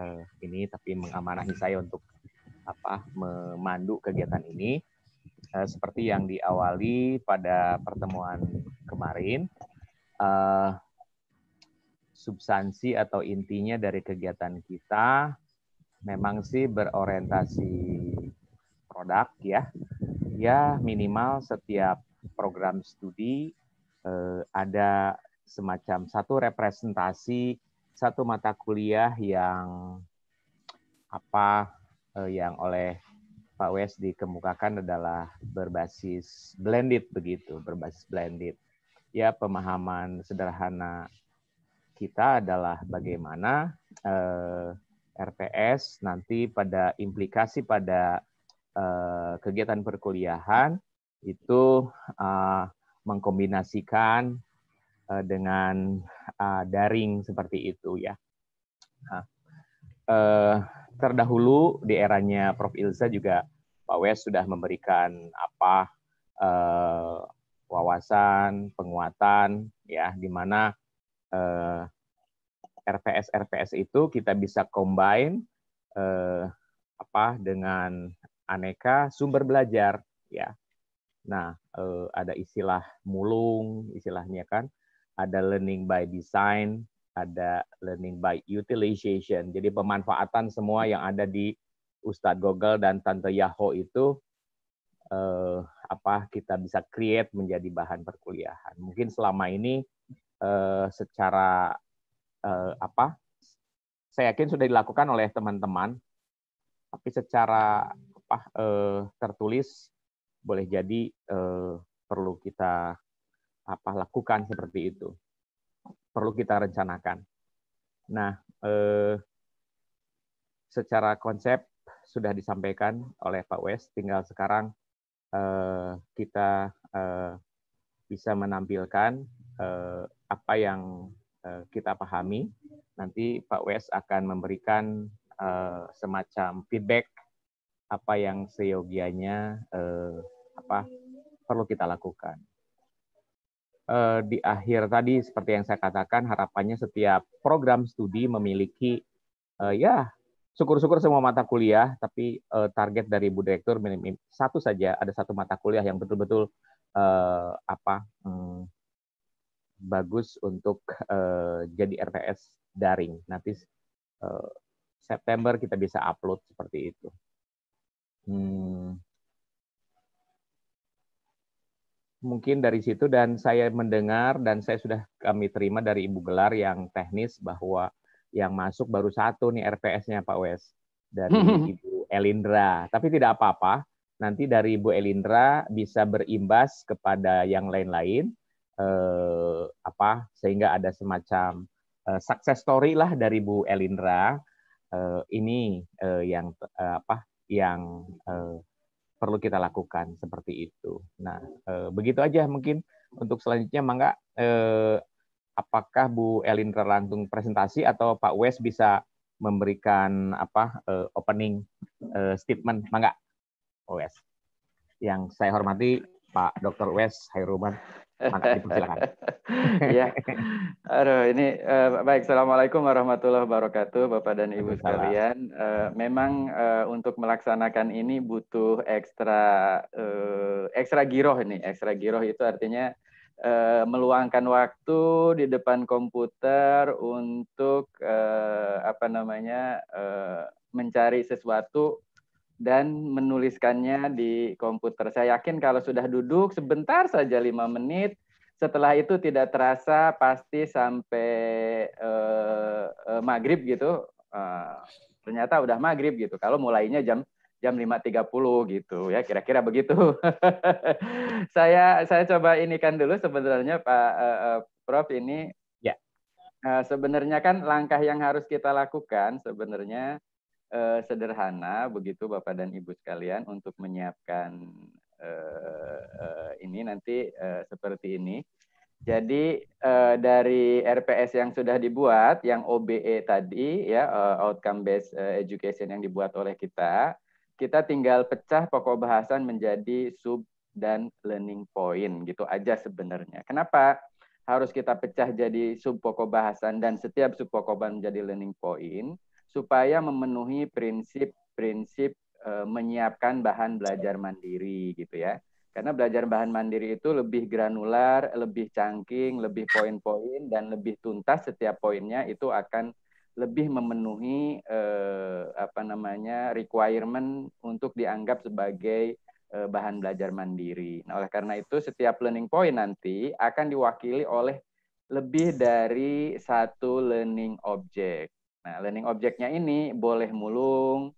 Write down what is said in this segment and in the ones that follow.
uh, ini tapi mengamanahi saya untuk apa memandu kegiatan ini uh, seperti yang diawali pada pertemuan kemarin uh, substansi atau intinya dari kegiatan kita memang sih berorientasi produk ya ya minimal setiap program studi eh, ada semacam satu representasi satu mata kuliah yang apa eh, yang oleh Pak Wes dikemukakan adalah berbasis blended begitu, berbasis blended. Ya pemahaman sederhana kita adalah bagaimana eh, RPS nanti pada implikasi pada eh, kegiatan perkuliahan itu eh, mengkombinasikan eh, dengan uh, daring seperti itu ya. Nah, uh, terdahulu di eranya Prof. Ilza juga Pak Wes sudah memberikan apa uh, wawasan, penguatan ya di mana uh, RPS RPS itu kita bisa combine uh, apa dengan aneka sumber belajar ya. Nah, ada istilah mulung, istilahnya kan ada learning by design, ada learning by utilization. Jadi pemanfaatan semua yang ada di Ustadz Google dan Tante Yaho itu eh, apa kita bisa create menjadi bahan perkuliahan. Mungkin selama ini eh, secara eh, apa? Saya yakin sudah dilakukan oleh teman-teman, tapi secara apa eh, tertulis boleh jadi eh, perlu kita apa lakukan seperti itu. Perlu kita rencanakan. Nah, eh, secara konsep sudah disampaikan oleh Pak Wes, tinggal sekarang eh, kita eh, bisa menampilkan eh, apa yang eh, kita pahami. Nanti Pak Wes akan memberikan eh, semacam feedback apa yang seyogianya eh, apa perlu kita lakukan. Eh, di akhir tadi seperti yang saya katakan harapannya setiap program studi memiliki eh, ya syukur-syukur semua mata kuliah tapi eh, target dari Bu Direktur minim satu saja ada satu mata kuliah yang betul-betul apa hmm, bagus untuk jadi RTS daring nanti September kita bisa upload seperti itu. Hmm. mungkin dari situ dan saya mendengar dan saya sudah kami terima dari Ibu Gelar yang teknis bahwa yang masuk baru satu nih RPS-nya Pak Wes dari Ibu Elindra. Tapi tidak apa-apa, nanti dari Ibu Elindra bisa berimbas kepada yang lain-lain eh, apa sehingga ada semacam eh, success story lah dari ibu Elindra. Eh, ini eh, yang eh, apa yang eh, perlu kita lakukan seperti itu. Nah, e, begitu aja mungkin untuk selanjutnya mangga e, apakah Bu Elin terlantung presentasi atau Pak Wes bisa memberikan apa e, opening e, statement mangga oh, Wes. Yang saya hormati Pak Dr. Wes Hairuman ya. Aduh, ini uh, baik. Assalamualaikum warahmatullahi wabarakatuh, Bapak dan Ibu sekalian. Uh, memang uh, untuk melaksanakan ini butuh ekstra uh, ekstra giroh ini, Ekstra giroh itu artinya uh, meluangkan waktu di depan komputer untuk uh, apa namanya uh, mencari sesuatu dan menuliskannya di komputer. Saya yakin kalau sudah duduk sebentar saja lima menit, setelah itu tidak terasa pasti sampai eh, eh, maghrib gitu. Eh, ternyata udah maghrib gitu. Kalau mulainya jam jam 5.30 gitu ya kira-kira begitu. saya saya coba ini kan dulu sebenarnya Pak uh, Prof ini ya. Eh, sebenarnya kan langkah yang harus kita lakukan sebenarnya eh, sederhana begitu Bapak dan Ibu sekalian untuk menyiapkan eh, eh, ini nanti eh, seperti ini. Jadi eh, dari RPS yang sudah dibuat, yang OBE tadi ya eh, outcome based eh, education yang dibuat oleh kita, kita tinggal pecah pokok bahasan menjadi sub dan learning point gitu aja sebenarnya. Kenapa harus kita pecah jadi sub pokok bahasan dan setiap sub pokok bahasan menjadi learning point? supaya memenuhi prinsip-prinsip e, menyiapkan bahan belajar mandiri gitu ya. Karena belajar bahan mandiri itu lebih granular, lebih cangking, lebih poin-poin dan lebih tuntas setiap poinnya itu akan lebih memenuhi e, apa namanya requirement untuk dianggap sebagai e, bahan belajar mandiri. Nah, oleh karena itu setiap learning point nanti akan diwakili oleh lebih dari satu learning object. Nah, learning objeknya ini boleh mulung,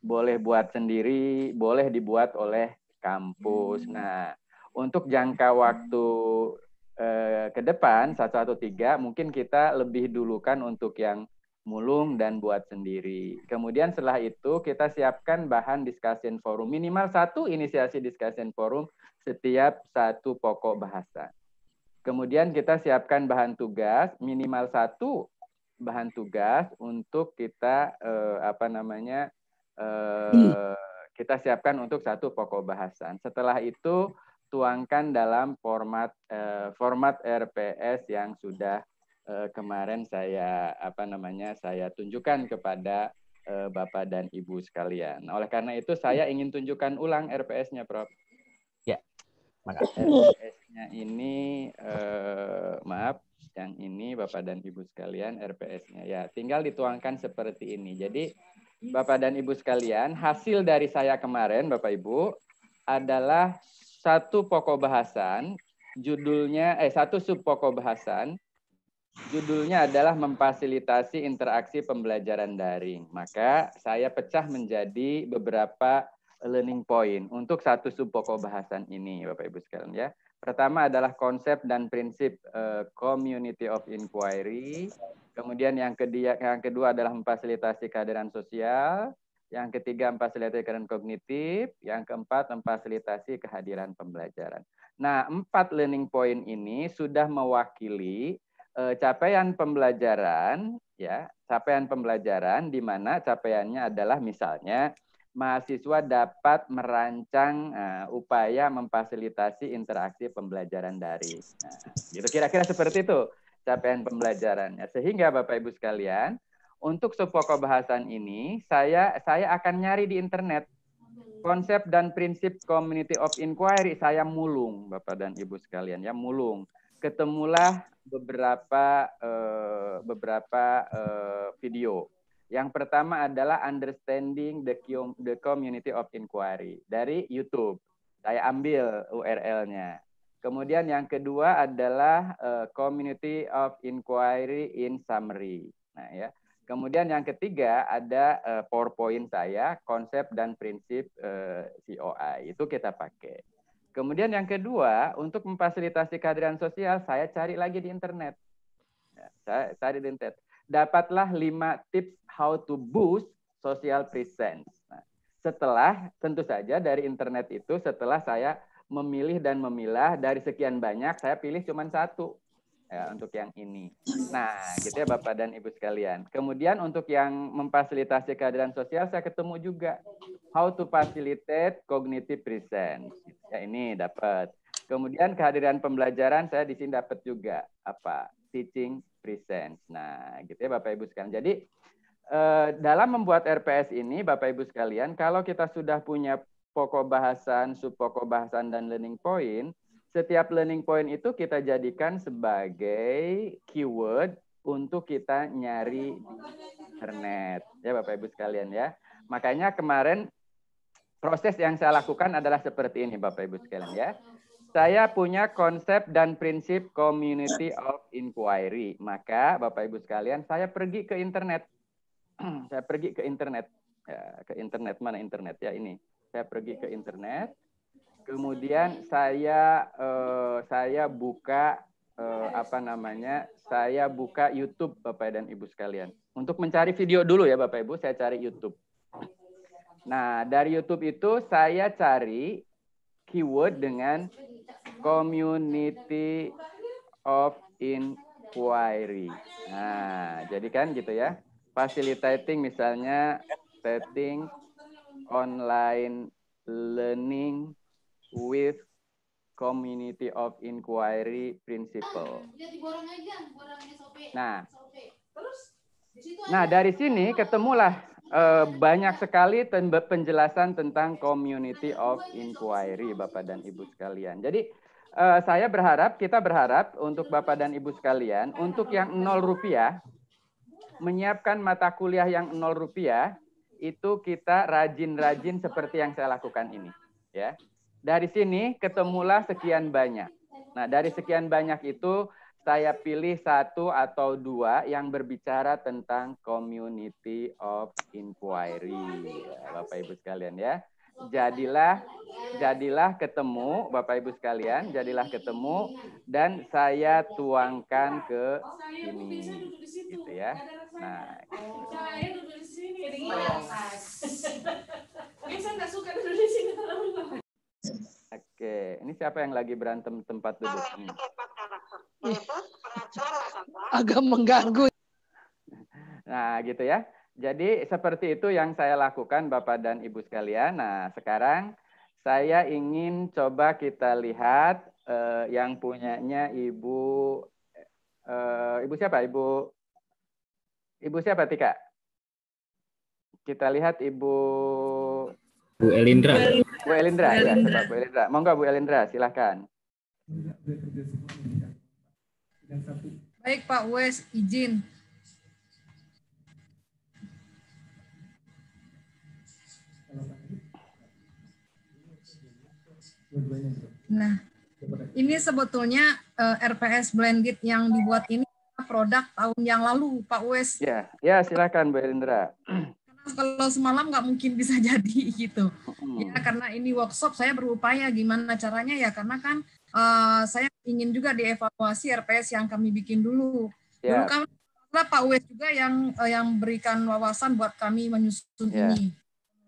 boleh buat sendiri, boleh dibuat oleh kampus. Hmm. Nah, untuk jangka waktu eh, ke depan satu tiga mungkin kita lebih dulukan untuk yang mulung dan buat sendiri. Kemudian setelah itu kita siapkan bahan discussion forum minimal satu inisiasi discussion forum setiap satu pokok bahasa. Kemudian kita siapkan bahan tugas minimal satu bahan tugas untuk kita eh, apa namanya eh, hmm. kita siapkan untuk satu pokok bahasan. Setelah itu tuangkan dalam format eh, format RPS yang sudah eh, kemarin saya apa namanya saya tunjukkan kepada eh, Bapak dan Ibu sekalian. Oleh karena itu saya hmm. ingin tunjukkan ulang RPS-nya, Prof. Ya. Makasih. RPS-nya ini eh, maaf yang ini Bapak dan Ibu sekalian RPS-nya ya. Tinggal dituangkan seperti ini. Jadi Bapak dan Ibu sekalian, hasil dari saya kemarin Bapak Ibu adalah satu pokok bahasan, judulnya eh satu sub pokok bahasan, judulnya adalah memfasilitasi interaksi pembelajaran daring. Maka saya pecah menjadi beberapa learning point untuk satu sub pokok bahasan ini Bapak Ibu sekalian ya. Pertama adalah konsep dan prinsip uh, community of inquiry. Kemudian yang kedua, yang kedua adalah memfasilitasi kehadiran sosial. Yang ketiga memfasilitasi kehadiran kognitif. Yang keempat memfasilitasi kehadiran pembelajaran. Nah, empat learning point ini sudah mewakili uh, capaian pembelajaran, ya capaian pembelajaran di mana capaiannya adalah misalnya mahasiswa dapat merancang uh, upaya memfasilitasi interaksi pembelajaran dari. Nah, gitu kira-kira seperti itu capaian pembelajarannya. Sehingga Bapak Ibu sekalian, untuk sepokok bahasan ini saya saya akan nyari di internet konsep dan prinsip community of inquiry saya mulung Bapak dan Ibu sekalian ya mulung. Ketemulah beberapa uh, beberapa uh, video yang pertama adalah Understanding the, the Community of Inquiry dari YouTube. Saya ambil URL-nya. Kemudian yang kedua adalah uh, Community of Inquiry in Summary. Nah, ya. Kemudian yang ketiga ada uh, PowerPoint saya, konsep dan prinsip uh, eh, COI. Itu kita pakai. Kemudian yang kedua, untuk memfasilitasi kehadiran sosial, saya cari lagi di internet. Ya, saya cari di internet dapatlah lima tips how to boost social presence. Nah, setelah tentu saja dari internet itu setelah saya memilih dan memilah dari sekian banyak saya pilih cuma satu ya, untuk yang ini. Nah, gitu ya Bapak dan Ibu sekalian. Kemudian untuk yang memfasilitasi kehadiran sosial saya ketemu juga how to facilitate cognitive presence. Ya ini dapat. Kemudian kehadiran pembelajaran saya di sini dapat juga apa? Teaching presence. Nah, gitu ya Bapak Ibu sekalian. Jadi eh, dalam membuat RPS ini Bapak Ibu sekalian, kalau kita sudah punya pokok bahasan, sub pokok bahasan dan learning point, setiap learning point itu kita jadikan sebagai keyword untuk kita nyari di internet. Ya Bapak Ibu sekalian ya. Makanya kemarin proses yang saya lakukan adalah seperti ini Bapak Ibu sekalian ya saya punya konsep dan prinsip community of inquiry. Maka Bapak Ibu sekalian, saya pergi ke internet. saya pergi ke internet. Ya, ke internet mana internet ya ini. Saya pergi ke internet. Kemudian saya eh, saya buka eh, apa namanya? Saya buka YouTube Bapak dan Ibu sekalian. Untuk mencari video dulu ya Bapak Ibu, saya cari YouTube. Nah, dari YouTube itu saya cari keyword dengan community of inquiry. Nah, jadi kan gitu ya. Facilitating misalnya setting online learning with community of inquiry principle. Ah, nah, nah dari sini ketemulah eh, banyak sekali penjelasan tentang community of inquiry, Bapak dan Ibu sekalian. Jadi uh, saya berharap kita berharap untuk Bapak dan Ibu sekalian untuk yang 0 rupiah menyiapkan mata kuliah yang 0 rupiah itu kita rajin-rajin seperti yang saya lakukan ini ya. Dari sini ketemulah sekian banyak. Nah, dari sekian banyak itu saya pilih satu atau dua yang berbicara tentang community of inquiry, Bapak Ibu sekalian ya jadilah jadilah ketemu Bapak Ibu sekalian, jadilah ketemu dan saya tuangkan ke sini. Gitu ya. Nah. Oke, ini siapa yang lagi berantem tempat duduk? Hmm. ini? Iya, Agak mengganggu. Nah, gitu ya. Jadi seperti itu yang saya lakukan Bapak dan Ibu sekalian. Nah, sekarang saya ingin coba kita lihat eh, yang punyanya Ibu eh, Ibu siapa? Ibu Ibu siapa Tika? Kita lihat Ibu Bu Elindra. Bu Elindra, Elindra. ya, Bapak Bu Elindra. Monggo Bu Elindra, silahkan. Baik Pak Wes, izin Nah, ini sebetulnya uh, eh, RPS blended yang dibuat ini produk tahun yang lalu, Pak Wes. Ya, ya silakan Bu Elindra. kalau semalam nggak mungkin bisa jadi gitu. Ya karena ini workshop saya berupaya gimana caranya ya karena kan uh, saya ingin juga dievaluasi RPS yang kami bikin dulu. Yeah. Dulu kan Pak Wes juga yang uh, yang berikan wawasan buat kami menyusun yeah. ini.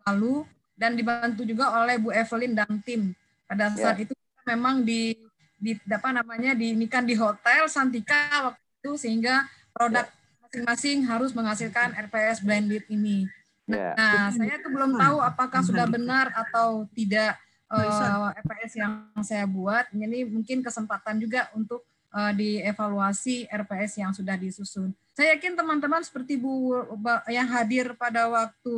Lalu dan dibantu juga oleh Bu Evelyn dan tim. Pada ya. saat yeah. itu memang di di apa namanya diinikan di hotel Santika waktu itu sehingga produk ya. masing-masing harus menghasilkan RPS blended ini. Ya. Nah, yeah. saya itu belum hmm. tahu apakah sudah benar atau tidak uh, eh, RPS yang saya buat. Ini mungkin kesempatan juga untuk uh, dievaluasi RPS yang sudah disusun. Saya yakin teman-teman seperti Bu yang hadir pada waktu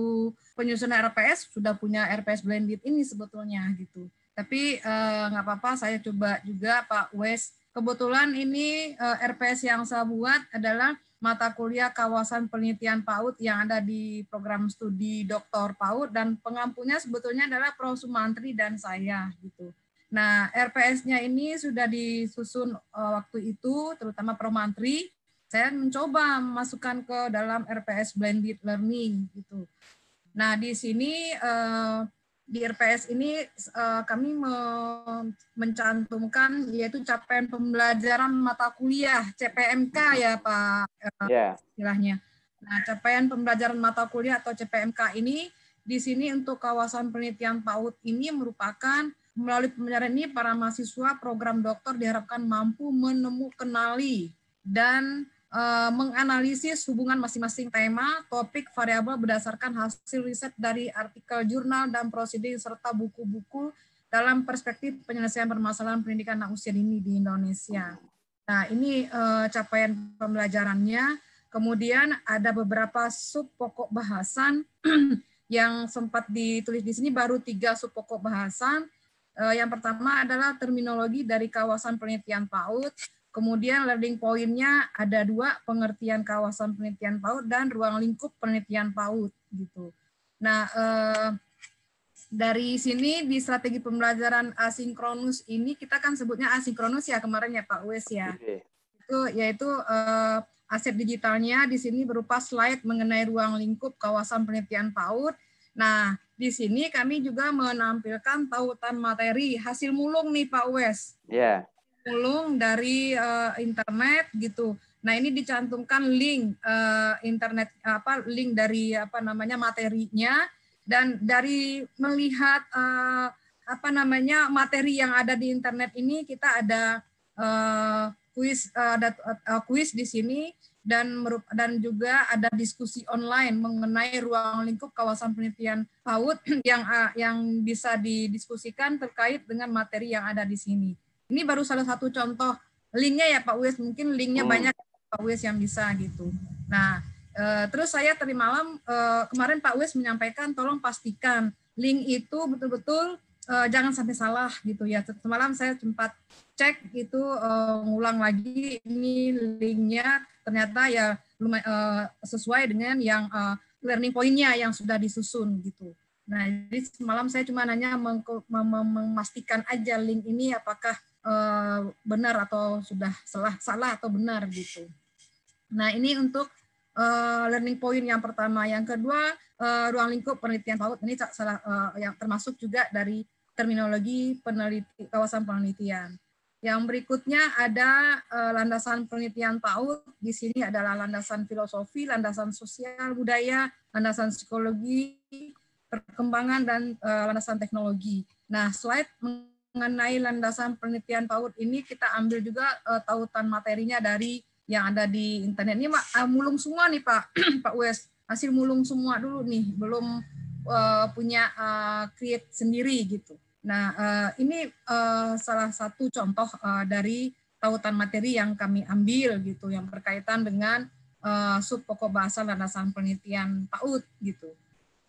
penyusunan RPS sudah punya RPS blended ini sebetulnya gitu. Tapi eh, nggak eh, apa-apa, saya coba juga Pak Wes. Kebetulan ini eh, RPS yang saya buat adalah mata kuliah kawasan penelitian PAUD yang ada di program studi Doktor PAUD dan pengampunya sebetulnya adalah Prof. Sumantri dan saya gitu. Nah, RPS-nya ini sudah disusun uh, waktu itu, terutama Prof. Mantri. Saya mencoba memasukkan ke dalam RPS blended learning gitu. Nah, di sini eh, di RPS ini uh, kami mencantumkan yaitu capaian pembelajaran mata kuliah CPMK ya Pak uh, eh, yeah. istilahnya. Nah, capaian pembelajaran mata kuliah atau CPMK ini di sini untuk kawasan penelitian PAUD ini merupakan melalui pembelajaran ini para mahasiswa program doktor diharapkan mampu menemukan kenali dan Eh, menganalisis hubungan masing-masing tema, topik, variabel berdasarkan hasil riset dari artikel jurnal dan proceeding serta buku-buku dalam perspektif penyelesaian permasalahan pendidikan anak usia dini di Indonesia. Nah, ini uh, capaian pembelajarannya. Kemudian ada beberapa sub pokok bahasan yang sempat ditulis di sini baru tiga sub pokok bahasan. Uh, yang pertama adalah terminologi dari kawasan penelitian PAUD Kemudian learning point-nya ada dua, pengertian kawasan penelitian PAUD dan ruang lingkup penelitian PAUD gitu. Nah, eh, dari sini di strategi pembelajaran asinkronus ini kita kan sebutnya asinkronus ya kemarin ya Pak Wes ya. Itu yaitu eh, aset digitalnya di sini berupa slide mengenai ruang lingkup kawasan penelitian PAUD. Nah, di sini kami juga menampilkan tautan materi hasil mulung nih Pak Wes. Iya. Yeah pulung dari uh, internet gitu. Nah, ini dicantumkan link uh, internet apa link dari apa namanya materinya dan dari melihat uh, apa namanya materi yang ada di internet ini kita ada kuis uh, ada uh, kuis di sini dan dan juga ada diskusi online mengenai ruang lingkup kawasan penelitian PAUD yang yang bisa didiskusikan terkait dengan materi yang ada di sini. Ini baru salah satu contoh linknya ya Pak Wis, mungkin linknya hmm. banyak Pak Wis yang bisa gitu. Nah, e, terus saya tadi malam e, kemarin Pak Wis menyampaikan tolong pastikan link itu betul-betul e, jangan sampai salah gitu ya. Semalam saya sempat cek itu e, ngulang lagi ini linknya ternyata ya lumayan, e, sesuai dengan yang e, learning pointnya yang sudah disusun gitu. Nah, jadi semalam saya cuma nanya memastikan aja link ini apakah Eh, benar atau sudah salah salah atau benar gitu. Nah ini untuk eh, learning point yang pertama. Yang kedua, eh, ruang lingkup penelitian PAUD ini salah yang termasuk juga dari terminologi peneliti kawasan penelitian. Yang berikutnya ada landasan penelitian PAUD. Di sini adalah landasan filosofi, landasan sosial, budaya, landasan psikologi, perkembangan dan landasan teknologi. Nah, slide mengenai landasan penelitian PAUD ini kita ambil juga uh, tautan materinya dari yang ada di internet ini uh, mulung semua nih Pak Pak Wes hasil mulung semua dulu nih belum uh, punya uh, create sendiri gitu. Nah uh, ini uh, salah satu contoh uh, dari tautan materi yang kami ambil gitu yang berkaitan dengan uh, sub pokok bahasa landasan penelitian PAUD gitu.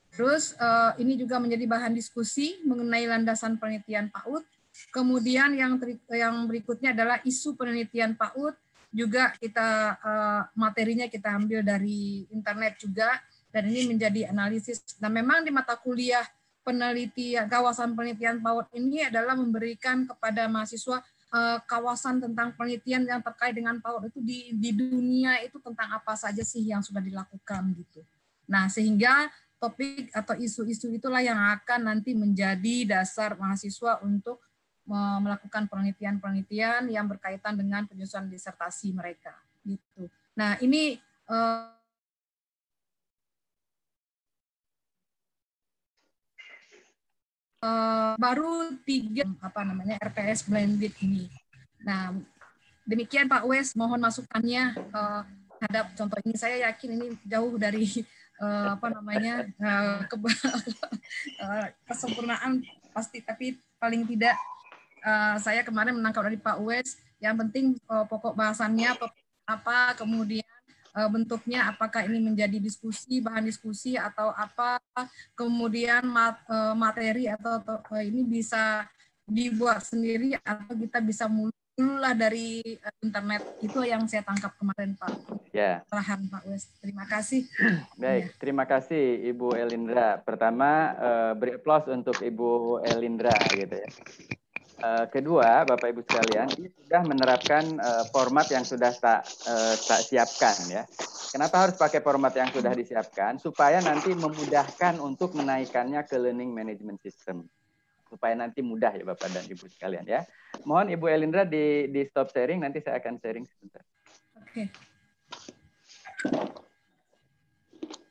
Terus ini juga menjadi bahan diskusi mengenai landasan penelitian PAUD Kemudian yang yang berikutnya adalah isu penelitian PAUD juga kita eh, materinya kita ambil dari internet juga dan ini menjadi analisis. Nah, memang di mata kuliah penelitian kawasan penelitian PAUD ini adalah memberikan kepada mahasiswa eh, kawasan tentang penelitian yang terkait dengan PAUD itu di di dunia itu tentang apa saja sih yang sudah dilakukan gitu. Nah, sehingga topik atau isu-isu itulah yang akan nanti menjadi dasar mahasiswa untuk melakukan penelitian-penelitian yang berkaitan dengan penyusunan disertasi mereka gitu. Nah, ini uh, uh, baru tiga apa namanya RPS blended ini. Nah, demikian Pak Wes, mohon masukannya uh, terhadap contoh ini. Saya yakin ini jauh dari uh, apa namanya uh, uh, kesempurnaan pasti, tapi paling tidak Eh, saya kemarin menangkap dari Pak Uwes yang penting uh, pokok bahasannya apa kemudian uh, bentuknya apakah ini menjadi diskusi bahan diskusi atau apa kemudian mat, uh, materi atau, uh, ini bisa dibuat sendiri atau kita bisa mulai lah dari internet itu yang saya tangkap kemarin Pak. Ya. Lahan Pak Wes. Terima kasih. Baik, ya. terima kasih Ibu Elindra. Pertama uh, beri aplaus untuk Ibu Elindra gitu ya. Eh, kedua, Bapak Ibu sekalian, ini sudah menerapkan eh, format yang sudah tak, eh, tak siapkan ya. Kenapa harus pakai format yang sudah disiapkan? Supaya nanti memudahkan untuk menaikkannya ke learning management system. Supaya nanti mudah ya Bapak dan Ibu sekalian ya. Mohon Ibu Elindra di, di stop sharing, nanti saya akan sharing sebentar. Oke. Okay.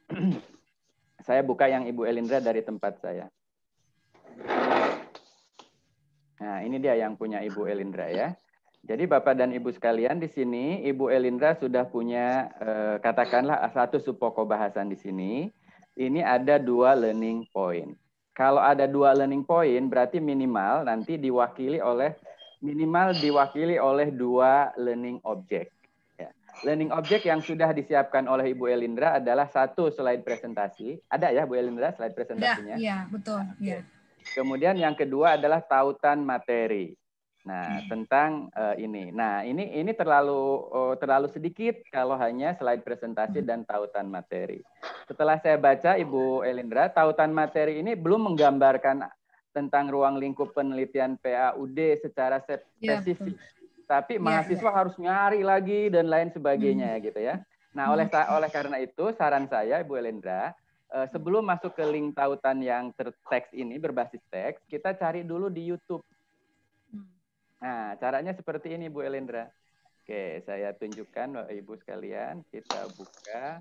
saya buka yang Ibu Elindra dari tempat saya. Nah, ini dia yang punya Ibu Elindra ya. Jadi Bapak dan Ibu sekalian di sini Ibu Elindra sudah punya eh, katakanlah satu supoko bahasan di sini. Ini ada dua learning point. Kalau ada dua learning point berarti minimal nanti diwakili oleh minimal diwakili oleh dua learning object. Ya. Learning object yang sudah disiapkan oleh Ibu Elindra adalah satu slide presentasi. Ada ya Bu Elindra slide iya, presentasinya? ya ya, betul. Okay. Ya. Kemudian yang kedua adalah tautan materi. Nah, hmm. tentang uh, ini. Nah, ini ini terlalu uh, terlalu sedikit kalau hanya slide presentasi hmm. dan tautan materi. Setelah saya baca Ibu Elindra, tautan materi ini belum menggambarkan tentang ruang lingkup penelitian PAUD secara ya, spesifik. Ya, Tapi mahasiswa ya, harus nyari lagi dan lain sebagainya hmm. gitu ya. Nah, hmm. oleh oleh karena itu saran saya Ibu Elendra. Eh, sebelum masuk ke link tautan yang terteks ini berbasis teks, kita cari dulu di YouTube. Hmm. Nah, caranya seperti ini Bu Elendra. Oke, saya tunjukkan Bapak Ibu sekalian, kita buka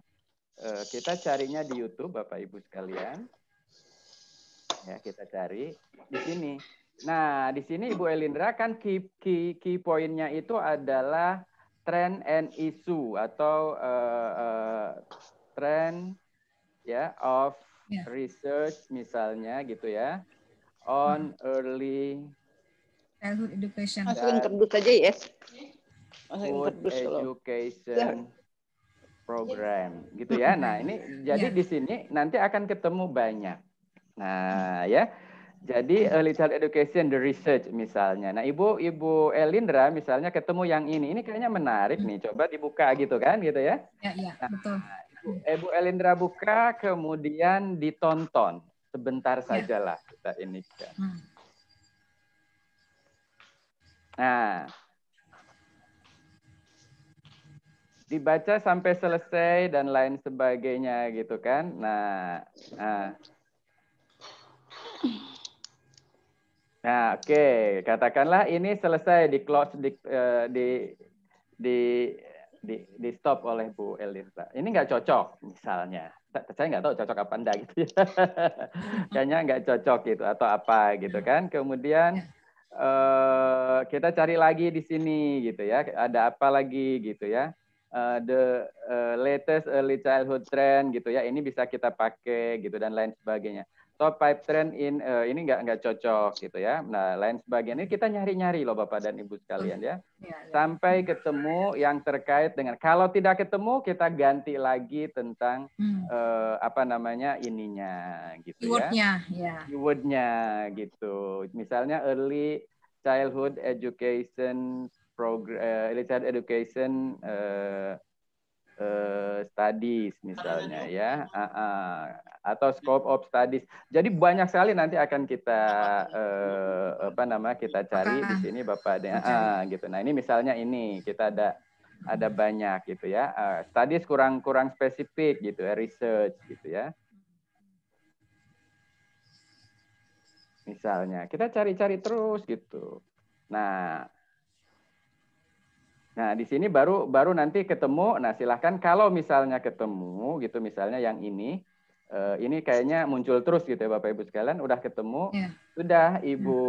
eh, kita carinya di YouTube Bapak Ibu sekalian. Ya, kita cari di sini. Nah, di sini Ibu Elindra kan key key, key point-nya itu adalah trend and issue atau uh, eh, uh, trend ya of yeah. research misalnya gitu ya on hmm. early childhood education. Masukin kerdus aja yes. Masukin education ya. program gitu hmm. ya. Nah, ini jadi yeah. di sini nanti akan ketemu banyak. Nah, hmm. ya. Jadi early child education the research misalnya. Nah, Ibu Ibu Elindra misalnya ketemu yang ini. Ini kayaknya menarik hmm. nih. Coba dibuka gitu kan gitu ya. Ya, yeah, ya, nah, betul. Ibu Elindra buka, kemudian ditonton sebentar ya. sajalah ya. kita ini kan. Nah, dibaca sampai selesai dan lain sebagainya gitu kan. Nah, nah. Nah, oke, okay. katakanlah ini selesai di close di, uh, di di di, di stop oleh Bu Elisa. Ini nggak cocok misalnya. Saya nggak tahu cocok apa enggak gitu ya. Kayaknya nggak cocok gitu atau apa gitu kan. Kemudian eh, kita cari lagi di sini gitu ya. Ada apa lagi gitu ya. Uh, the uh, latest early childhood trend gitu ya. Ini bisa kita pakai gitu dan lain sebagainya top pipe trend in uh, ini nggak nggak cocok gitu ya. Nah, lain sebagainya. Ini kita nyari-nyari loh Bapak dan Ibu sekalian ya. Iya, iya. Sampai ketemu yang terkait dengan kalau tidak ketemu kita ganti lagi tentang hmm. uh, apa namanya ininya gitu ya. Keywordnya, ya. ya. Keywordnya gitu. Misalnya early childhood education program uh, eh, early childhood education uh, uh, studies misalnya ya uh, uh, atau scope of studies jadi banyak sekali nanti akan kita uh, apa nama kita cari di sini bapak ada uh, gitu nah ini misalnya ini kita ada ada banyak gitu ya uh, studies kurang kurang spesifik gitu ya research gitu ya misalnya kita cari-cari terus gitu nah Nah, di sini baru baru nanti ketemu. Nah, silahkan kalau misalnya ketemu gitu misalnya yang ini uh, ini kayaknya muncul terus gitu ya Bapak Ibu sekalian, udah ketemu. ya. Sudah iya. Ibu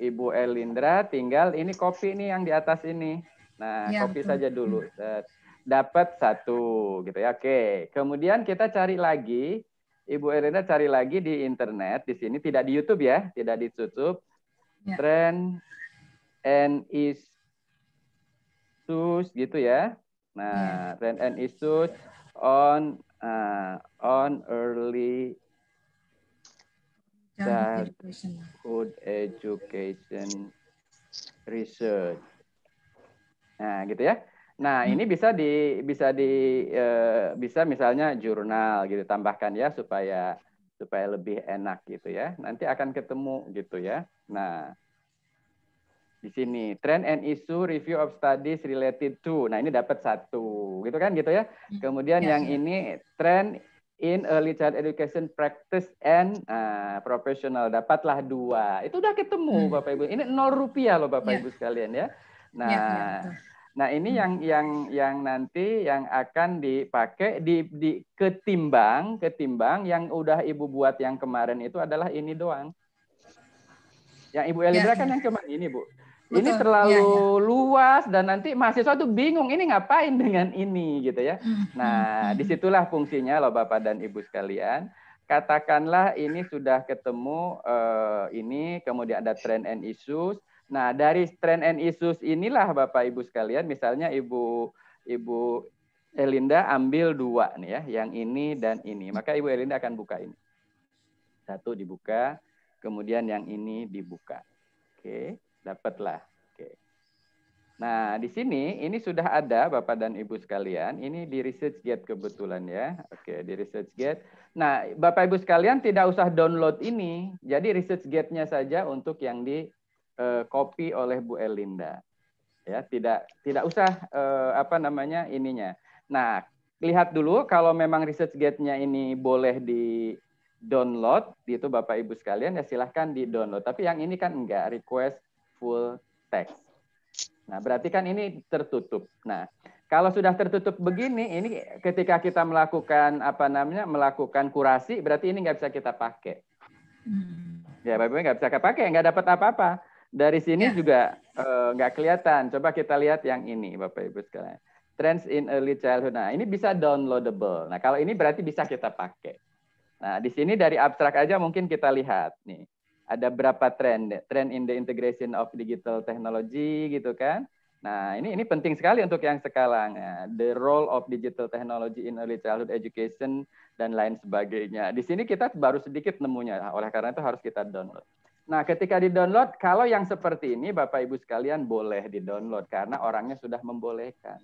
ya. Ibu Elindra tinggal ini kopi nih yang di atas ini. Nah, iya, kopi betul. saja dulu. Iya. Eh, dapat satu gitu ya. Oke. Kemudian kita cari lagi Ibu Elindra cari lagi di internet di sini tidak di YouTube ya, tidak di YouTube. Trend and is Isus gitu ya. Nah, iya. Ren and Isus on uh, on early childhood education research. Nah, gitu ya. Nah, hmm. ini bisa di bisa di uh, bisa misalnya jurnal gitu tambahkan ya supaya supaya lebih enak gitu ya. Nanti akan ketemu gitu ya. Nah, di sini trend and issue review of studies related to nah ini dapat satu gitu kan gitu ya hmm. kemudian yes. Iya, yang iya. ini trend in early child education practice and uh, professional dapatlah dua itu udah ketemu hmm. bapak ibu ini nol rupiah loh bapak yeah. ibu sekalian ya nah yeah, iya, yeah. nah ini hmm. yang yang yang nanti yang akan dipakai di, di ketimbang ketimbang yang udah ibu buat yang kemarin itu adalah ini doang yang ibu Elidra yeah, kan yeah. yang cuma ini bu Betul. Ini terlalu ya, ya. luas dan nanti mahasiswa tuh bingung ini ngapain dengan ini gitu ya. Hmm, hmm, nah, hmm. disitulah fungsinya loh Bapak dan Ibu sekalian. Katakanlah ini sudah ketemu uh, ini, kemudian ada trend and issues. Nah, dari trend and issues inilah Bapak Ibu sekalian, misalnya Ibu Ibu Elinda ambil dua nih ya, yang ini dan ini. Maka Ibu Elinda akan buka ini. Satu dibuka, kemudian yang ini dibuka. Oke. Okay. Dapat lah. Oke. Nah, di sini ini sudah ada Bapak dan Ibu sekalian. Ini di research ResearchGate kebetulan ya. Oke, di research ResearchGate. Nah, Bapak Ibu sekalian tidak usah download ini. Jadi research ResearchGate-nya saja untuk yang di eh, copy oleh Bu Elinda. Ya, tidak tidak usah eh, apa namanya ininya. Nah, lihat dulu kalau memang research ResearchGate-nya ini boleh di download itu Bapak Ibu sekalian ya silahkan di download tapi yang ini kan enggak request full text. Nah, berarti kan ini tertutup. Nah, kalau sudah tertutup begini, ini ketika kita melakukan apa namanya, melakukan kurasi, berarti ini nggak bisa kita pakai. Hmm. Ya, Bapak ibu nggak bisa kita pakai, nggak dapat apa-apa. Dari sini ya. juga uh, nggak kelihatan. Coba kita lihat yang ini, Bapak Ibu sekalian. Trends in early childhood. Nah, ini bisa downloadable. Nah, kalau ini berarti bisa kita pakai. Nah, di sini dari abstrak aja mungkin kita lihat nih ada berapa tren, ya? tren in the integration of digital technology gitu kan. Nah, ini ini penting sekali untuk yang sekarang. Ya. The role of digital technology in early childhood education dan lain sebagainya. Di sini kita baru sedikit nemunya, nah, oleh karena itu harus kita download. Nah, ketika di-download, kalau yang seperti ini Bapak Ibu sekalian boleh di-download karena orangnya sudah membolehkan.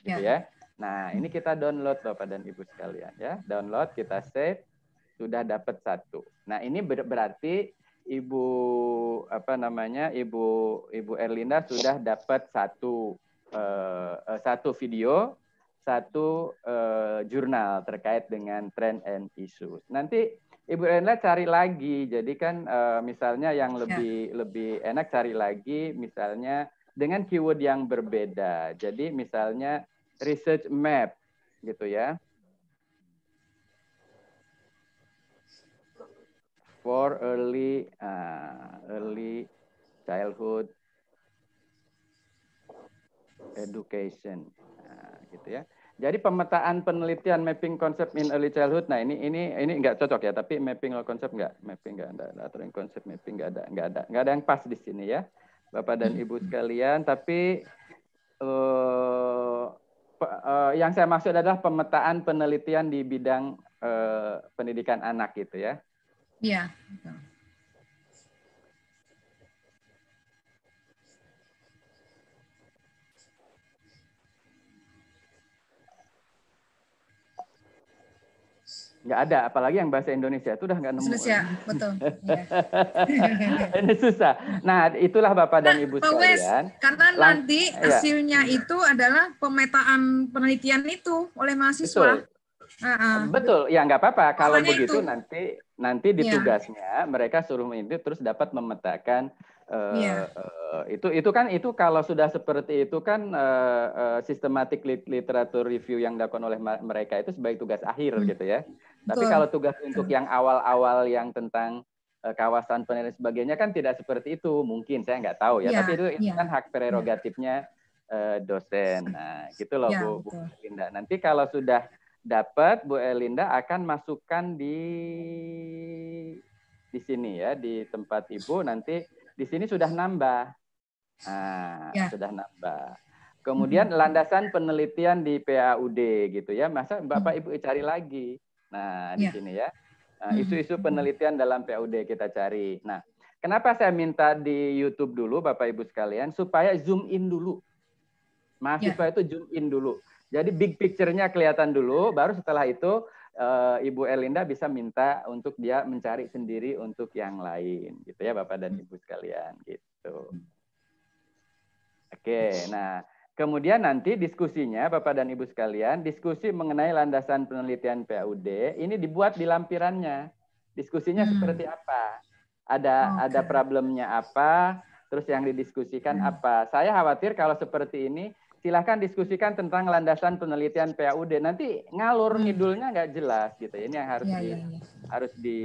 Gitu ya. ya. Nah, ini kita download Bapak dan Ibu sekalian ya. Download, kita save, sudah dapat satu. Nah, ini berarti Ibu apa namanya Ibu Ibu Erlinda sudah dapat satu uh, satu video satu uh, jurnal terkait dengan trend and issues. Nanti Ibu Erlinda cari lagi, jadi kan uh, misalnya yang ya. lebih ya. lebih enak cari lagi, misalnya dengan keyword yang berbeda. Jadi misalnya research map gitu ya. for early uh, early childhood education nah, gitu ya jadi pemetaan penelitian mapping konsep in early childhood nah ini ini ini nggak cocok ya tapi mapping konsep nggak mapping nggak ada aturan konsep mapping nggak ada nggak ada nggak ada yang pas di sini ya bapak dan ibu sekalian tapi uh, uh, yang saya maksud adalah pemetaan penelitian di bidang uh, pendidikan anak gitu ya Iya. Nggak ada, apalagi yang bahasa Indonesia itu udah nggak nemu. Indonesia, ya, betul. Iya. Ini susah. Nah, itulah Bapak dan nah, Ibu sekalian. karena nanti iya. hasilnya ya. itu adalah pemetaan penelitian itu oleh mahasiswa. Betul. Uh-uh. Betul, ya nggak apa-apa. Kalau begitu itu. nanti nanti di iya. tugasnya yeah. mereka suruh mengintip terus dapat memetakan uh, eh, yeah. Iya. uh, itu itu kan itu kalau sudah seperti itu kan uh, uh, sistematik literatur review yang dilakukan oleh mereka itu sebagai tugas akhir hmm. gitu ya. Betul. Tapi kalau tugas untuk yang awal-awal yang tentang uh, kawasan penelitian sebagainya kan tidak seperti itu mungkin saya nggak tahu ya. Yeah. Tapi itu itu iya. kan hak prerogatifnya yeah. dosen. Nah, gitu loh yeah, Bu, Bu Linda. Nanti kalau sudah dapat Bu Elinda akan masukkan di di sini ya di tempat Ibu nanti di sini sudah nambah. Nah, ya. sudah nambah. Kemudian hmm. landasan penelitian di PAUD gitu ya. Masa Bapak Ibu cari lagi. Nah, di ya. sini ya. Nah, isu-isu nah, penelitian dalam PAUD kita cari. Nah, kenapa saya minta di YouTube dulu Bapak Ibu sekalian supaya zoom in dulu. Mahasiswa ya. itu zoom in dulu. Jadi big picture-nya kelihatan dulu, baru setelah itu eh, Ibu Elinda bisa minta untuk dia mencari sendiri untuk yang lain, gitu ya Bapak dan Ibu sekalian, gitu. Oke, nah kemudian nanti diskusinya Bapak dan Ibu sekalian, diskusi mengenai landasan penelitian PAUD ini dibuat di lampirannya. Diskusinya hmm. seperti apa? Ada okay. ada problemnya apa? Terus yang didiskusikan hmm. apa? Saya khawatir kalau seperti ini silahkan diskusikan tentang landasan penelitian PAUD. Nanti ngalur hmm. ngidulnya nggak jelas gitu. Ya. Ini yang harus ya, di, ya, ya. harus di,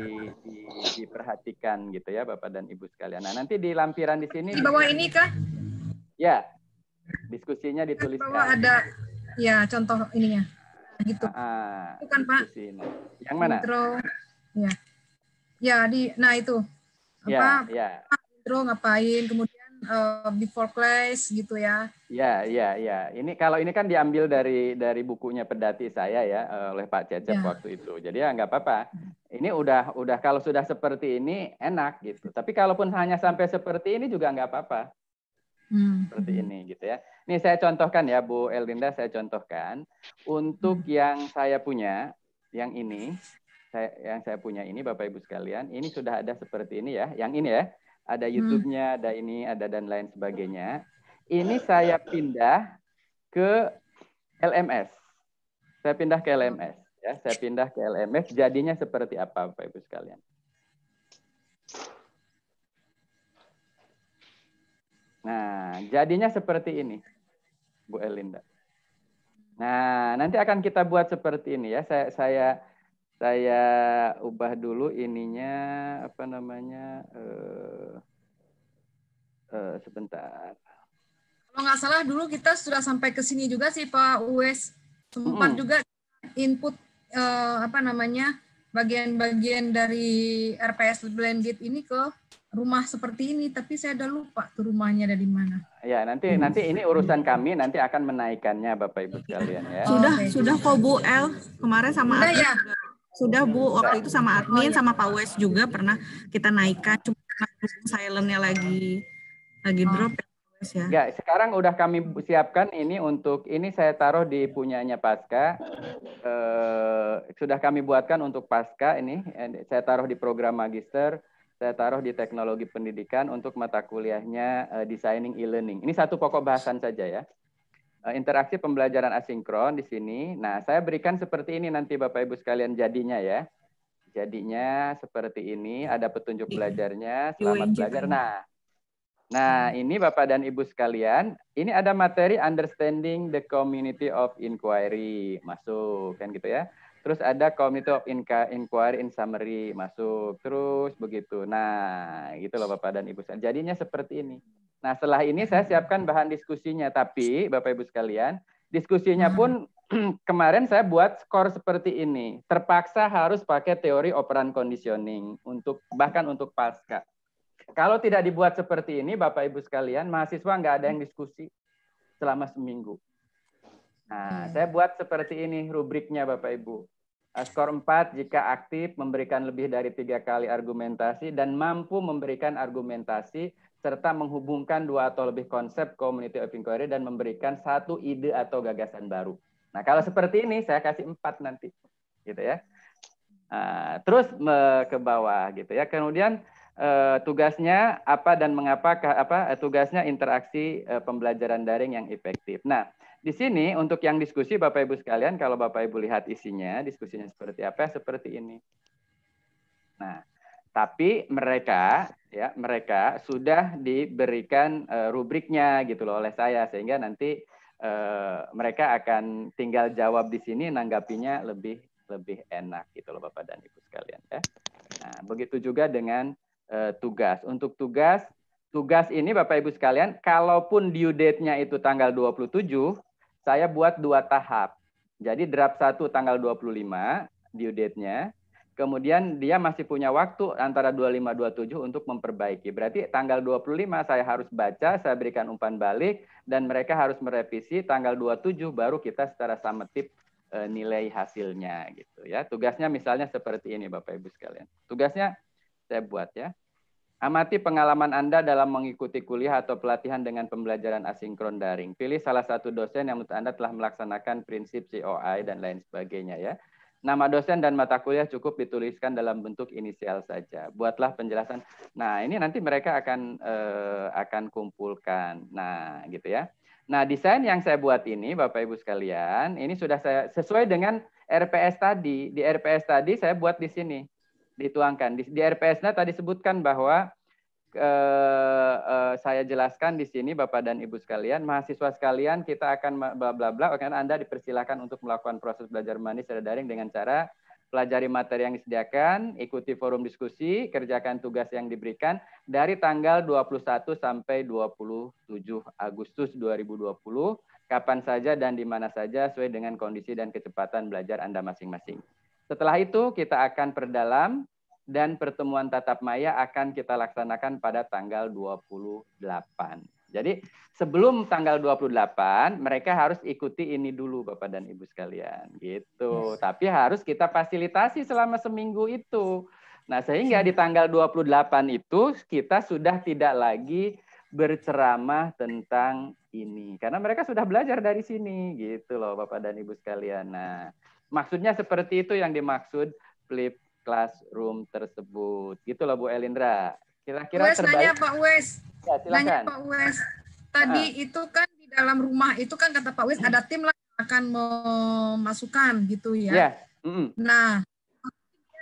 di, diperhatikan gitu ya Bapak dan Ibu sekalian. Nah nanti di lampiran di sini. Di bawah ini kah? Ya, diskusinya ditulis bawah ada ya contoh ininya. Nah, gitu. Ah, ah, itu kan Pak? Ini. Yang mana? Intro. Ya, ya di. Nah itu. Ya, Apa? Ya, ya. Intro ngapain? Kemudian uh, before class gitu ya. Ya, ya, ya. Ini kalau ini kan diambil dari dari bukunya pedati saya ya eh, oleh Pak Cecep ya. waktu itu. Jadi ya nggak apa-apa. Ini udah udah kalau sudah seperti ini enak gitu. Tapi kalaupun hanya sampai seperti ini juga nggak apa-apa. Hmm. Seperti ini gitu ya. Ini saya contohkan ya Bu Elinda saya contohkan untuk hmm. yang saya punya yang ini saya yang saya punya ini Bapak Ibu sekalian, ini sudah ada seperti ini ya, yang ini ya ada hmm. YouTube-nya, ada ini, ada dan lain sebagainya. Ini saya pindah ke LMS. Saya pindah ke LMS ya, saya pindah ke LMS jadinya seperti apa Pak Ibu sekalian? Nah, jadinya seperti ini, Bu Elinda. Nah, nanti akan kita buat seperti ini ya. Saya saya saya ubah dulu ininya apa namanya uh, uh, sebentar. Kalau nggak salah dulu kita sudah sampai ke sini juga sih Pak Uwes sempat mm. juga input uh, apa namanya bagian-bagian dari RPS Blended ini ke rumah seperti ini tapi saya udah lupa tuh rumahnya dari mana. Ya, nanti hmm. nanti ini urusan kami nanti akan menaikannya Bapak Ibu sekalian ya. Sudah oh, sudah kok Bu L kemarin sama Sudah ya. Sudah Bu, waktu itu sama admin, sama Pak Wes juga pernah kita naikkan, cuma silentnya lagi lagi ah. drop ya. Ya. sekarang udah kami siapkan ini untuk ini saya taruh di punyanya Pasca. Eh, sudah kami buatkan untuk Pasca ini. Saya taruh di program magister, saya taruh di teknologi pendidikan untuk mata kuliahnya eh, designing e-learning. Ini satu pokok bahasan saja ya. Eh, interaksi pembelajaran asinkron di sini. Nah, saya berikan seperti ini nanti Bapak Ibu sekalian jadinya ya. Jadinya seperti ini, ada petunjuk iya. belajarnya, selamat belajar. Ya. Nah, nah ini Bapak dan Ibu sekalian, ini ada materi understanding the community of inquiry. Masuk kan gitu ya. Terus ada Committee of inquiry in summary masuk terus begitu. Nah, gitu loh Bapak dan Ibu. Jadinya seperti ini. Nah, setelah ini saya siapkan bahan diskusinya, tapi Bapak Ibu sekalian, diskusinya hmm. pun kemarin saya buat skor seperti ini. Terpaksa harus pakai teori operan conditioning untuk bahkan untuk pasca. Kalau tidak dibuat seperti ini, Bapak Ibu sekalian, mahasiswa nggak ada yang diskusi selama seminggu. Nah, hmm. saya buat seperti ini rubriknya Bapak Ibu. Eh, skor 4 jika aktif memberikan lebih dari tiga kali argumentasi dan mampu memberikan argumentasi serta menghubungkan dua atau lebih konsep community of inquiry dan memberikan satu ide atau gagasan baru. Nah kalau seperti ini saya kasih empat nanti, gitu ya. Eh, terus ke bawah gitu ya. Kemudian eh, tugasnya apa dan mengapa apa tugasnya interaksi pembelajaran daring yang efektif. Nah di sini untuk yang diskusi Bapak Ibu sekalian, kalau Bapak Ibu lihat isinya, diskusinya seperti apa? Seperti ini. Nah, tapi mereka ya mereka sudah diberikan uh, rubriknya gitu loh oleh saya sehingga nanti uh, mereka akan tinggal jawab di sini nanggapinya lebih lebih enak gitu loh Bapak dan Ibu sekalian ya. Nah, begitu juga dengan uh, tugas. Untuk tugas tugas ini Bapak Ibu sekalian kalaupun due date-nya itu tanggal 27 saya buat dua tahap. Jadi draft satu tanggal 25 due date-nya. Kemudian dia masih punya waktu antara 25 27 untuk memperbaiki. Berarti tanggal 25 saya harus baca, saya berikan umpan balik dan mereka harus merevisi tanggal 27 baru kita secara summative e, eh, nilai hasilnya gitu ya. Tugasnya misalnya seperti ini Bapak Ibu sekalian. Tugasnya saya buat ya. Amati pengalaman Anda dalam mengikuti kuliah atau pelatihan dengan pembelajaran asinkron daring. Pilih salah satu dosen yang menurut Anda telah melaksanakan prinsip COI dan lain sebagainya ya. Nama dosen dan mata kuliah cukup dituliskan dalam bentuk inisial saja. Buatlah penjelasan. Nah, ini nanti mereka akan eh, akan kumpulkan. Nah, gitu ya. Nah, desain yang saya buat ini Bapak Ibu sekalian, ini sudah saya sesuai dengan RPS tadi. Di RPS tadi saya buat di sini dituangkan. Di, di RPS-nya tadi sebutkan bahwa eh, eh, saya jelaskan di sini Bapak dan Ibu sekalian, mahasiswa sekalian kita akan bla bla bla, oke Anda dipersilahkan untuk melakukan proses belajar manis secara daring dengan cara pelajari materi yang disediakan, ikuti forum diskusi, kerjakan tugas yang diberikan dari tanggal 21 sampai 27 Agustus 2020 kapan saja dan di mana saja sesuai dengan kondisi dan kecepatan belajar Anda masing-masing. Setelah itu kita akan perdalam dan pertemuan tatap maya akan kita laksanakan pada tanggal 28. Jadi sebelum tanggal 28 mereka harus ikuti ini dulu Bapak dan Ibu sekalian gitu. Yes. Tapi harus kita fasilitasi selama seminggu itu. Nah, sehingga di tanggal 28 itu kita sudah tidak lagi berceramah tentang ini karena mereka sudah belajar dari sini gitu loh Bapak dan Ibu sekalian. Nah, maksudnya seperti itu yang dimaksud flip classroom tersebut. Gitu loh Bu Elindra. Kira-kira Wes terbaik. nanya Pak Wes. Ya, silakan. Nanya Pak Wes. Tadi ah. itu kan di dalam rumah itu kan kata Pak Wes ada tim lah yang akan memasukkan gitu ya. Yeah. Mm -hmm. Nah,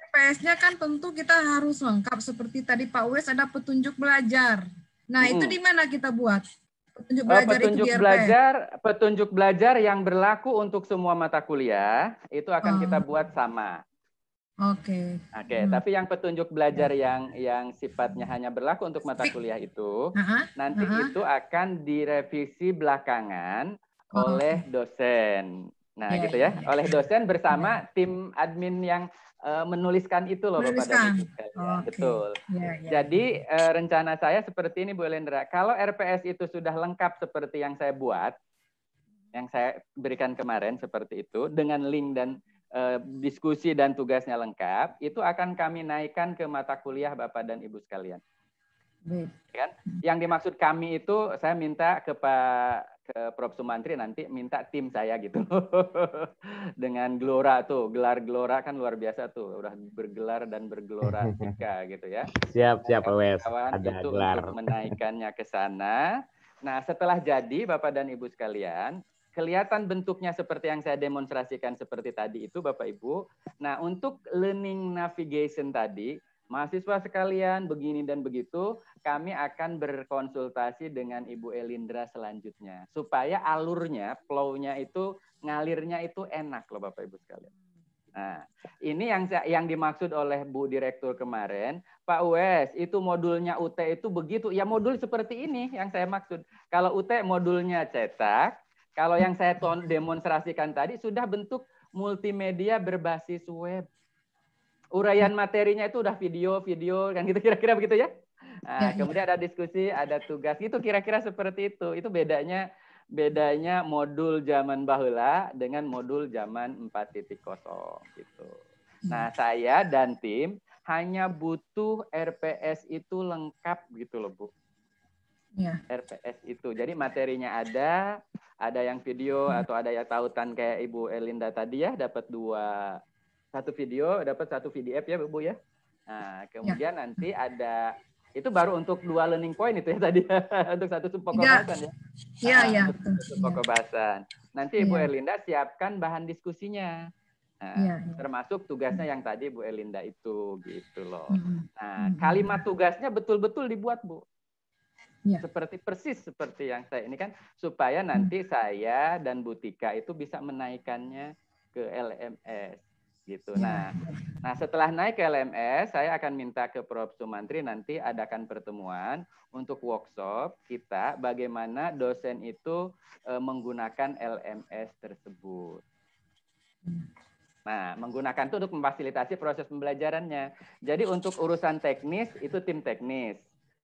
PS-nya kan tentu kita harus lengkap seperti tadi Pak Wes ada petunjuk belajar. Nah, itu di mana kita buat? Petunjuk eh, belajar oh, petunjuk itu belajar, petunjuk belajar yang berlaku untuk semua mata kuliah itu akan ah. kita buat sama. Oke. Okay. Oke, okay, hmm. tapi yang petunjuk belajar ya. yang yang sifatnya hanya berlaku untuk mata kuliah itu uh-huh. nanti uh-huh. itu akan direvisi belakangan oh. oleh dosen. Nah, yeah, gitu ya. Yeah. Ya. Oleh dosen bersama yeah. tim admin yang uh, menuliskan itu loh Bapak dan Ibu. Ya, betul. Yeah, yeah. Jadi uh, rencana saya seperti ini Bu Elendra. Kalau RPS itu sudah lengkap seperti yang saya buat, yang saya berikan kemarin seperti itu dengan link dan Eh, diskusi dan tugasnya lengkap, itu akan kami naikkan ke mata kuliah Bapak dan Ibu sekalian. Baik. Kan? Yang dimaksud kami itu saya minta ke Pak ke Prof Sumantri nanti minta tim saya gitu. Dengan gelora tuh, gelar gelora kan luar biasa tuh, udah bergelar dan bergelora juga gitu ya. Siap, siap, nah, Wes. Ada itu gelar. Untuk menaikannya ke sana. Nah, setelah jadi Bapak dan Ibu sekalian, kelihatan bentuknya seperti yang saya demonstrasikan seperti tadi itu Bapak Ibu. Nah, untuk learning navigation tadi, mahasiswa sekalian begini dan begitu, kami akan berkonsultasi dengan Ibu Elindra selanjutnya supaya alurnya, flow-nya itu ngalirnya itu enak loh Bapak Ibu sekalian. Nah, ini yang yang dimaksud oleh Bu Direktur kemarin, Pak Wes, itu modulnya UT itu begitu. Ya modul seperti ini yang saya maksud. Kalau UT modulnya cetak, kalau yang saya demonstrasikan tadi sudah bentuk multimedia berbasis web. Uraian materinya itu udah video, video kan gitu kira-kira begitu ya. Nah, ya, ya. kemudian ada diskusi, ada tugas gitu kira-kira seperti itu. Itu bedanya bedanya modul zaman bahula dengan modul zaman 4.0 gitu. Nah, hmm. saya dan tim hanya butuh RPS itu lengkap gitu loh, Bu yeah. RPS itu. Jadi materinya ada, ada yang video hmm. atau ada yang tautan kayak Ibu Elinda tadi ya dapat dua satu video dapat satu PDF ya Bu ya. Nah, ya. kemudian yeah. nanti ada itu baru untuk dua learning point itu ya tadi ya, untuk satu subpokobasan ya. Iya, iya. Nah, yeah. Subpokobasan. Nanti ya. Ibu yeah. Elinda siapkan bahan diskusinya. Nah, yeah, yeah. termasuk tugasnya yang tadi Bu Elinda itu gitu loh. Hmm. Nah, hmm. kalimat tugasnya betul-betul dibuat Bu. Ya. Seperti persis seperti yang saya ini kan supaya nanti hmm. saya dan Butika itu bisa menaikkannya ke LMS gitu. Ya. Nah, nah setelah naik ke LMS, saya akan minta ke Prof Sumantri nanti adakan pertemuan untuk workshop kita bagaimana dosen itu e, menggunakan LMS tersebut. Hmm. Nah, menggunakan itu untuk memfasilitasi proses pembelajarannya. Jadi untuk urusan teknis itu tim teknis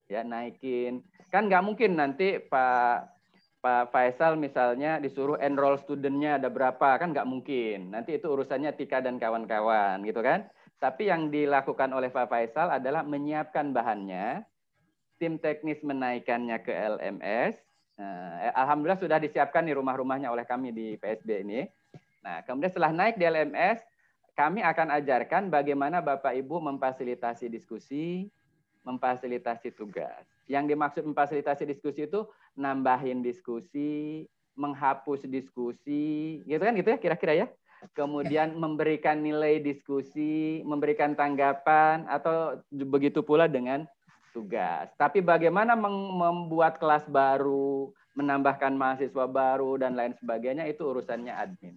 ya naikin kan nggak mungkin nanti Pak Pak Faisal misalnya disuruh enroll studentnya ada berapa kan nggak mungkin nanti itu urusannya Tika dan kawan-kawan gitu kan tapi yang dilakukan oleh Pak Faisal adalah menyiapkan bahannya tim teknis menaikannya ke LMS Nah, eh, Alhamdulillah sudah disiapkan di rumah-rumahnya oleh kami di PSB ini. Nah, kemudian setelah naik di LMS, kami akan ajarkan bagaimana Bapak Ibu memfasilitasi diskusi, memfasilitasi tugas. Yang dimaksud memfasilitasi diskusi itu nambahin diskusi, menghapus diskusi, gitu kan gitu ya kira-kira ya. Kemudian memberikan nilai diskusi, memberikan tanggapan atau begitu pula dengan tugas. Tapi bagaimana membuat kelas baru, menambahkan mahasiswa baru dan lain sebagainya itu urusannya admin.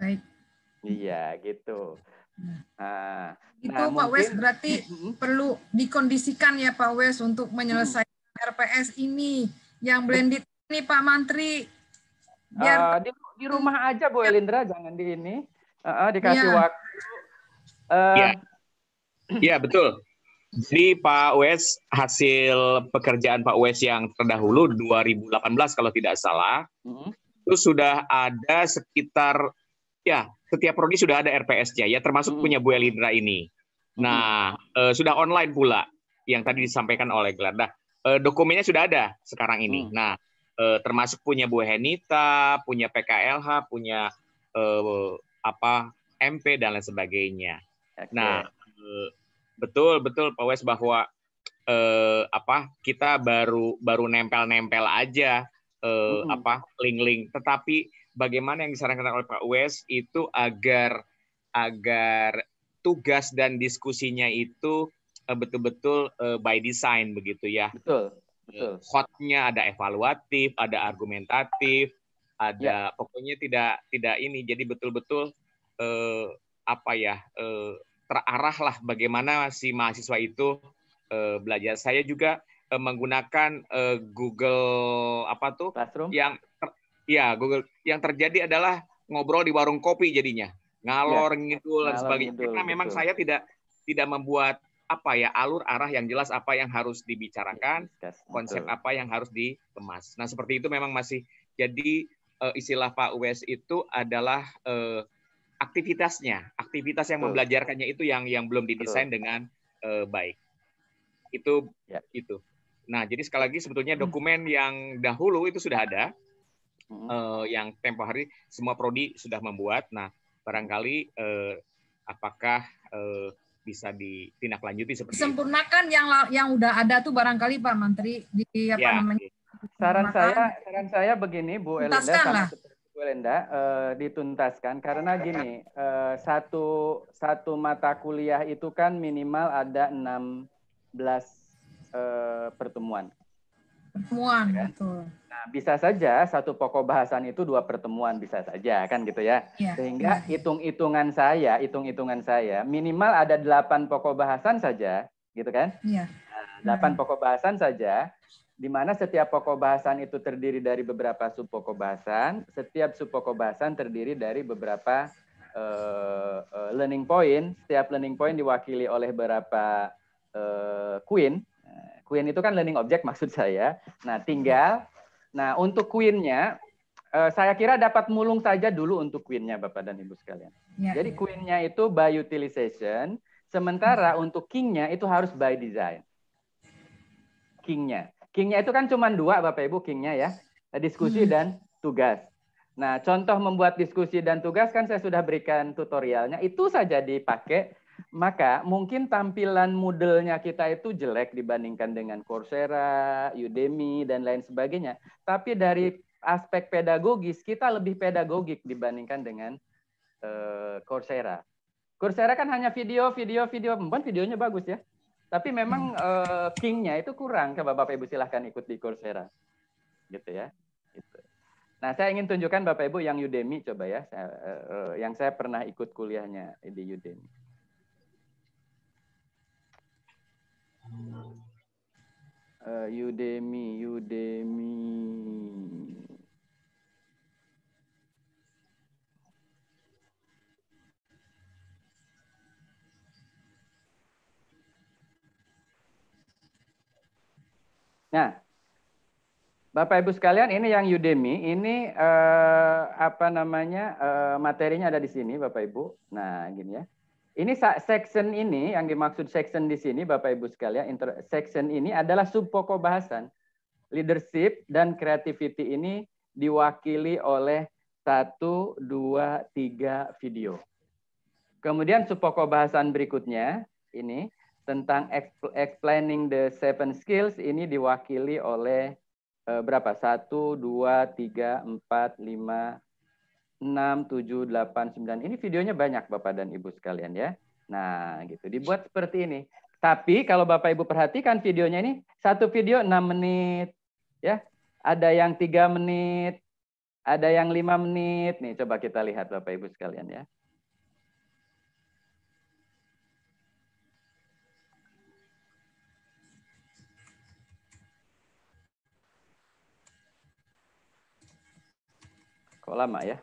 Baik. Iya, gitu. Uh, itu nah, Pak mungkin... Wes berarti perlu dikondisikan ya Pak Wes untuk menyelesaikan hmm. RPS ini yang blended ini Pak Mantri. Biar... Uh, di, di rumah aja Bu Elindra, jangan di ini. Uh, dikasih yeah. waktu. Uh, ya. ya betul. Jadi Pak Wes hasil pekerjaan Pak Wes yang terdahulu 2018 kalau tidak salah itu sudah ada sekitar Ya, setiap prodi sudah ada RPS-nya ya, termasuk hmm. punya Bu Elidra ini. Nah, hmm. eh, sudah online pula yang tadi disampaikan oleh Glarda. Nah, eh, dokumennya sudah ada sekarang ini. Hmm. Nah, eh, termasuk punya Bu Henita, punya PKLH, punya eh, apa MP dan lain sebagainya. Okay. Nah, eh, betul betul Pak Wes bahwa eh, apa kita baru baru nempel-nempel aja eh, hmm. apa link-link, tetapi bagaimana yang disarankan oleh Pak Wes itu agar agar tugas dan diskusinya itu eh, betul-betul eh, by design begitu ya. Betul. Eh, betul. Hotnya ada evaluatif, ada argumentatif, ada ya. pokoknya tidak tidak ini jadi betul-betul eh, apa ya eh, terarah lah bagaimana si mahasiswa itu eh, belajar. Saya juga eh, menggunakan eh, Google apa tuh Classroom. yang Iya, Google yang terjadi adalah ngobrol di warung kopi jadinya ngalor ya. ngidul dan sebagainya ngidul, karena memang betul. saya tidak tidak membuat apa ya alur arah yang jelas apa yang harus dibicarakan yes, iya, konsep betul. apa yang harus dikemas nah seperti itu memang masih jadi uh, istilah Pak US itu adalah uh, aktivitasnya aktivitas yang betul. membelajarkannya itu yang yang belum didesain betul. dengan uh, baik itu ya. itu nah jadi sekali lagi sebetulnya hmm. dokumen hmm. yang dahulu itu sudah ada uh, yang tempo hari semua prodi sudah membuat. Nah, barangkali uh, apakah uh, bisa ditindaklanjuti seperti sempurnakan itu. yang yang udah ada tuh barangkali Pak Menteri di apa ya. namanya saran saya saran saya begini Bu Elenda, Bu Elenda uh, dituntaskan karena gini uh, satu satu mata kuliah itu kan minimal ada 16 uh, pertemuan pertemuan ya. betul bisa saja satu pokok bahasan itu dua pertemuan bisa saja kan gitu ya. ya Sehingga hitung-hitungan saya, hitung-hitungan saya minimal ada delapan pokok bahasan saja, gitu kan? Iya. Nah, delapan ya. pokok bahasan saja di mana setiap pokok bahasan itu terdiri dari beberapa sub pokok bahasan, setiap sub pokok bahasan terdiri dari beberapa uh, uh, learning point, setiap learning point diwakili oleh beberapa uh, eh, queen. Nah, queen itu kan learning object maksud saya. Nah, tinggal Nah, untuk Queen-nya, eh, saya kira dapat mulung saja dulu untuk Queen-nya, Bapak dan Ibu sekalian. Ya, Jadi ya. Queen-nya itu by utilization, sementara hmm. untuk King-nya itu harus by design. King-nya. King-nya itu kan cuma dua, Bapak Ibu, King-nya ya. Diskusi hmm. dan tugas. Nah, contoh membuat diskusi dan tugas kan saya sudah berikan tutorialnya. Itu saja dipakai maka mungkin tampilan modelnya kita itu jelek dibandingkan dengan Coursera, Udemy, dan lain sebagainya. Tapi dari aspek pedagogis, kita lebih pedagogik dibandingkan dengan uh, Coursera. Coursera kan hanya video, video, video. Mungkin videonya bagus ya. Tapi memang uh, hmm. eh, king itu kurang. Coba Bapak-Ibu silahkan ikut di Coursera. Gitu ya. Gitu. Nah, saya ingin tunjukkan Bapak Ibu yang Udemy coba ya, saya, uh, yang saya pernah ikut kuliahnya di Udemy. Uh, Udemy, Udemy. Nah, Bapak Ibu sekalian, ini yang Udemy, ini eh, apa namanya eh, materinya ada di sini, Bapak Ibu. Nah, gini ya. Ini section ini yang dimaksud section di sini Bapak Ibu sekalian, ya, section ini adalah sub pokok bahasan. Leadership dan creativity ini diwakili oleh satu, dua, tiga video. Kemudian sub pokok bahasan berikutnya ini tentang explaining the seven skills ini diwakili oleh eh, berapa? Satu, dua, tiga, empat, lima, 6, 7, 8, 9. Ini videonya banyak Bapak dan Ibu sekalian ya. Nah, gitu. Dibuat seperti ini. Tapi kalau Bapak Ibu perhatikan videonya ini, satu video 6 menit ya. Ada yang 3 menit, ada yang 5 menit. Nih, coba kita lihat Bapak Ibu sekalian ya. Kok lama ya?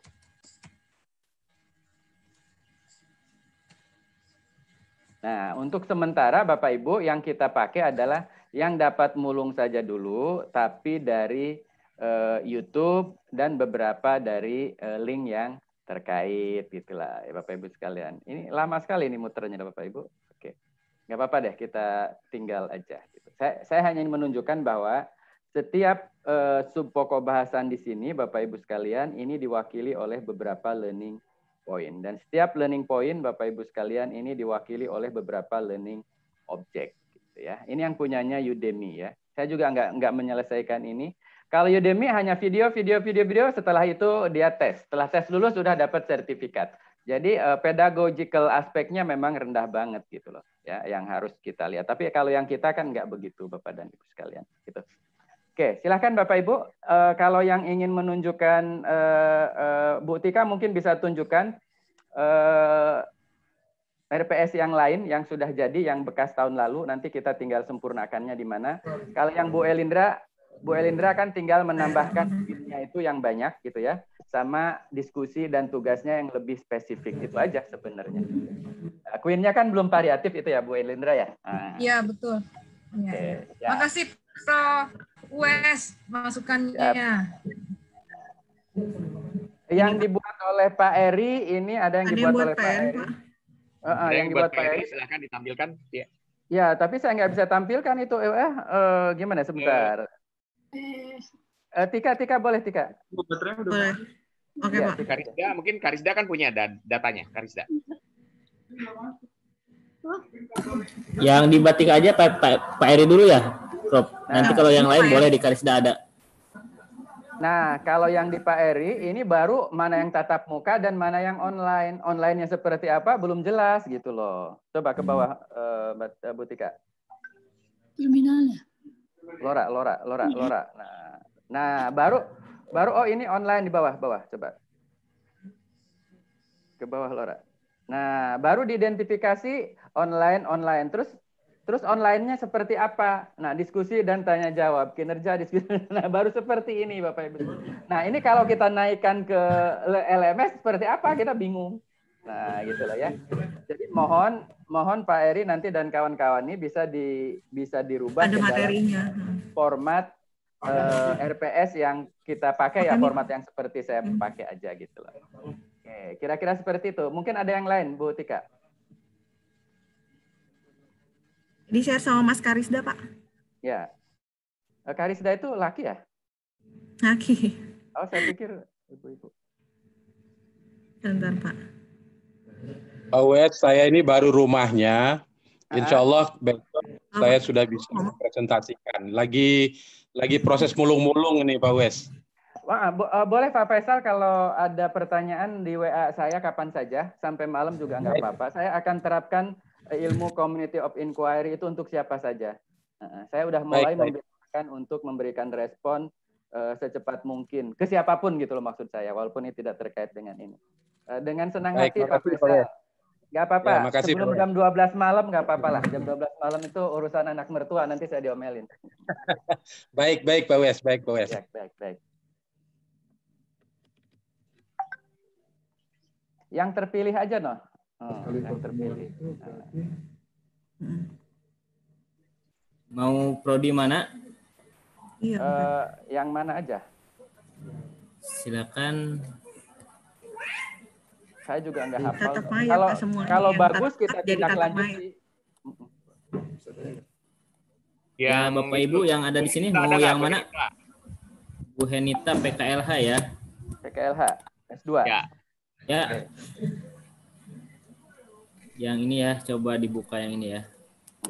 Nah, untuk sementara Bapak Ibu yang kita pakai adalah yang dapat mulung saja dulu, tapi dari uh, YouTube dan beberapa dari uh, link yang terkait gitulah ya Bapak Ibu sekalian. Ini lama sekali ini muternya Bapak Ibu. Oke. Nggak apa-apa deh kita tinggal aja gitu. Saya saya hanya ingin menunjukkan bahwa setiap uh, pokok bahasan di sini Bapak Ibu sekalian ini diwakili oleh beberapa learning point. Dan setiap learning point, Bapak Ibu sekalian, ini diwakili oleh beberapa learning object. Gitu ya. Ini yang punyanya Udemy ya. Saya juga nggak nggak menyelesaikan ini. Kalau Udemy hanya video, video, video, video. Setelah itu dia tes. Setelah tes lulus sudah dapat sertifikat. Jadi eh, pedagogical aspeknya memang rendah banget gitu loh, ya, yang harus kita lihat. Tapi kalau yang kita kan nggak begitu, Bapak dan Ibu sekalian, gitu. Oke, silahkan Bapak Ibu. Uh, kalau yang ingin menunjukkan uh, uh, Bu Tika mungkin bisa tunjukkan uh, RPS yang lain yang sudah jadi, yang bekas tahun lalu. Nanti kita tinggal sempurnakannya di mana. Kalau yang Bu Elindra, Bu Elindra kan tinggal menambahkan tweetnya itu yang banyak gitu ya, sama diskusi dan tugasnya yang lebih spesifik itu aja sebenarnya. Queennya kan belum variatif itu ya Bu Elindra ya? Ah. Iya betul. Iya, iya. Okay. Ya. Makasih Prof. West masukannya. Yang dibuat oleh Pak Eri ini ada yang ada dibuat yang oleh Pak Eri. Uh, yang, yang dibuat Pak Eri silahkan ditampilkan. Ya. ya, tapi saya nggak bisa tampilkan itu. Eh, uh, gimana eh. sebentar. Uh, Tika, Tika boleh Tika. Boleh. Oke, ya, Pak. Karisda, mungkin Karisda kan punya datanya, Karisda. Yang dibatik aja Pak, Pak, Pak Eri dulu ya. Nanti kalau yang lain boleh di Karisda ada. Nah, kalau yang di Pak Eri ini baru mana yang tatap muka dan mana yang online. Online-nya seperti apa belum jelas gitu loh. Coba ke bawah hmm. uh, Bu Tika. Terminalnya. Lora, Lora, Lora, Lora. Nah, nah baru baru oh ini online di bawah, bawah coba. Ke bawah Lora. Nah, baru diidentifikasi online online terus Terus online-nya seperti apa? Nah, diskusi dan tanya jawab, kinerja diskusi. Nah, baru seperti ini Bapak Ibu. Nah, ini kalau kita naikkan ke LMS seperti apa? Kita bingung. Nah, gitu loh ya. Jadi mohon mohon Pak Eri nanti dan kawan-kawan ini bisa di bisa dirubah Ada materinya. format uh, eh, RPS yang kita pakai Makan ya format yang seperti saya hmm. pakai aja gitu loh. Oke, kira-kira seperti itu. Mungkin ada yang lain Bu Tika? Di share sama Mas Karisda, Pak. Ya. Eh, Karisda itu laki ya? Laki. Oh, saya pikir ibu-ibu. Bentar, Pak. Oh, saya ini baru rumahnya. Ah. Insya Allah besok ah. saya sudah bisa oh. presentasikan. Lagi lagi proses mulung-mulung nih Pak Wes. Wah, eh, boleh Pak Faisal kalau ada pertanyaan di WA saya kapan saja sampai malam juga nggak apa-apa. Saya akan terapkan ilmu community of inquiry itu untuk siapa saja. saya sudah mulai baik, baik. untuk memberikan respon uh, secepat mungkin ke siapapun gitu loh maksud saya, walaupun ini tidak terkait dengan ini. Uh, dengan senang baik, hati Pak Faisal. Gak apa-apa. Ya, Sebelum jam 12 malam gak apa-apa lah. Jam 12 malam itu urusan anak mertua nanti saya diomelin. baik, baik Pak Wes, baik Pak Wes. Baik, ya, baik, baik. Yang terpilih aja noh. Oh, yang terpilih. Nah, nah, nah. Mau prodi mana? Uh, yang mana aja? Silakan. Saya juga nggak hafal. Ya, kalau kalau ya, bagus kita tidak lanjut. Ya, Bapak Ibu yang ada di sini mau yang mana? Bu Henita PKLH ya. PKLH S2. Ya. Ya. Yang ini ya, coba dibuka yang ini ya.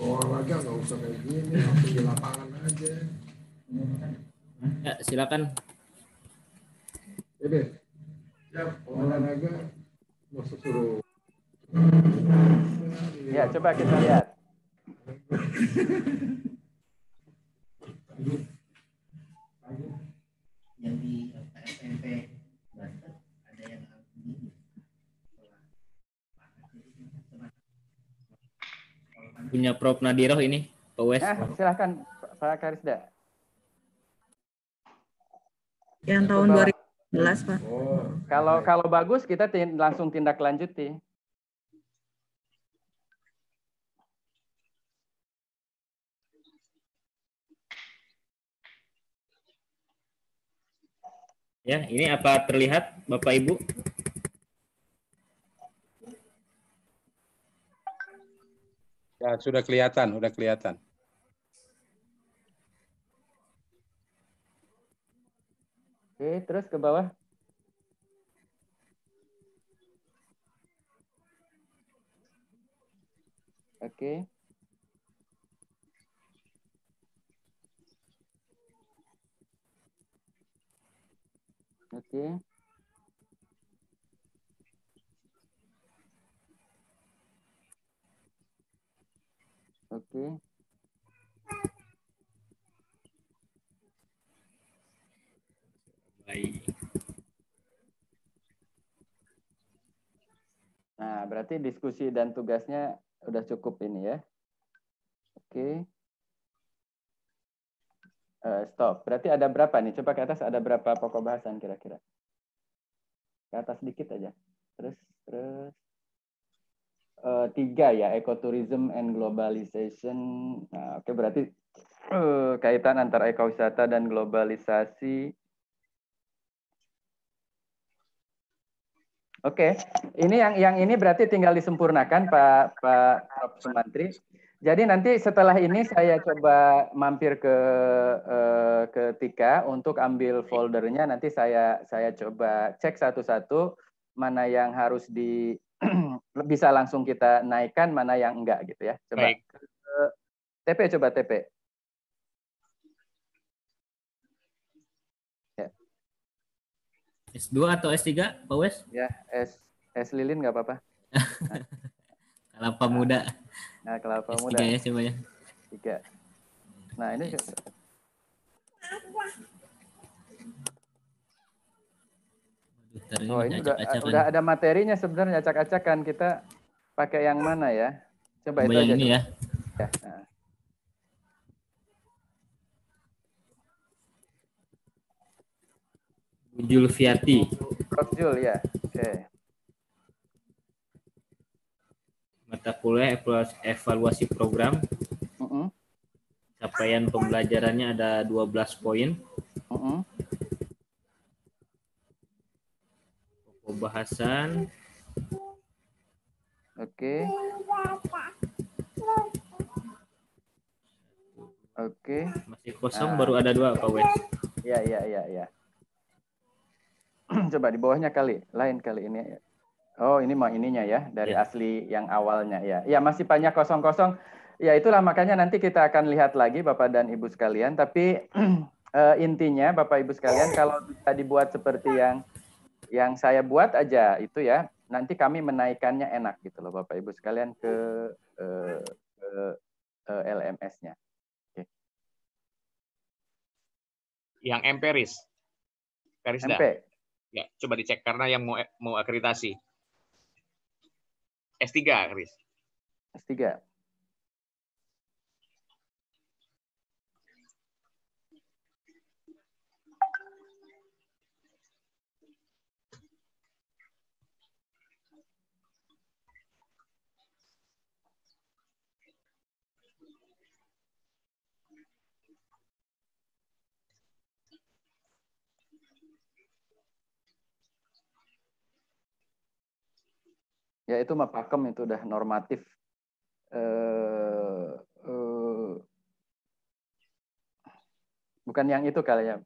Olahraga nggak usah kayak gini, aku di lapangan aja. Ya, silakan. Jadi, Ya, olahraga nggak suruh. Ya, coba kita lihat. Yang di SMP punya Prof Nadiroh ini, Pak Wes. Ya, ah, silahkan Pak Karisda. Yang tahun 2011, Pak. Oh. Kalau kalau bagus kita langsung tindak lanjuti. Ya, ini apa terlihat Bapak Ibu? Ya, sudah kelihatan, sudah kelihatan. Oke, terus ke bawah. Oke. Oke. Oke. Okay. Baik. Nah, berarti diskusi dan tugasnya udah cukup ini ya. Oke. Okay. Uh, eh, stop. Berarti ada berapa nih? Coba ke atas ada berapa pokok bahasan kira-kira? Ke atas sedikit aja. Terus, terus. Eh, tiga ya ekoturism and globalization. Nah, Oke okay, berarti uh, kaitan antara ekowisata dan globalisasi. Oke, okay. ini yang yang ini berarti tinggal disempurnakan Pak Pak Prof. Sumantri. Jadi nanti setelah ini saya coba mampir ke eh, ke Tika untuk ambil foldernya. Nanti saya saya coba cek satu-satu mana yang harus di bisa langsung kita naikkan mana yang enggak gitu ya. Coba Baik. TP coba TP. Ya. S2 atau S3, Pak Wes? Ya, S S lilin nggak apa-apa. Nah. kelapa muda. Nah, kelapa S3 muda. ya coba ya. Tiga. Nah, ini ini oh ini udah, acak udah ada materinya sebenarnya acak-acakan kita pakai yang mana ya? Coba, Mbak itu yang aja. ini ya. ya. Ah. Jul Fiati. Prof Jul ya. Oke. Okay. Mata kuliah evaluasi, evaluasi program. Uh -uh. Capaian pembelajarannya ada 12 poin. Uh -uh. Pembahasan. Oke. Okay. Oke. Okay. Masih kosong nah. baru ada dua Pak Wes. ya ya ya ya, Coba di bawahnya kali, lain kali ini. Oh, ini mau ininya ya, dari ya. asli yang awalnya ya. Ya, masih banyak kosong-kosong. Ya, itulah makanya nanti kita akan lihat lagi Bapak dan Ibu sekalian, tapi eh, intinya Bapak Ibu sekalian kalau bisa dibuat seperti yang yang saya buat aja itu ya nanti kami menaikkannya enak gitu loh Bapak Ibu sekalian ke eh, ke eh, eh LMS-nya. Okay. Yang empiris. Karisda. MP. Ya, coba dicek karena yang mau mau akreditasi. S3, Karis. S3. ya itu mah pakem itu udah normatif eh, eh bukan yang itu kali ya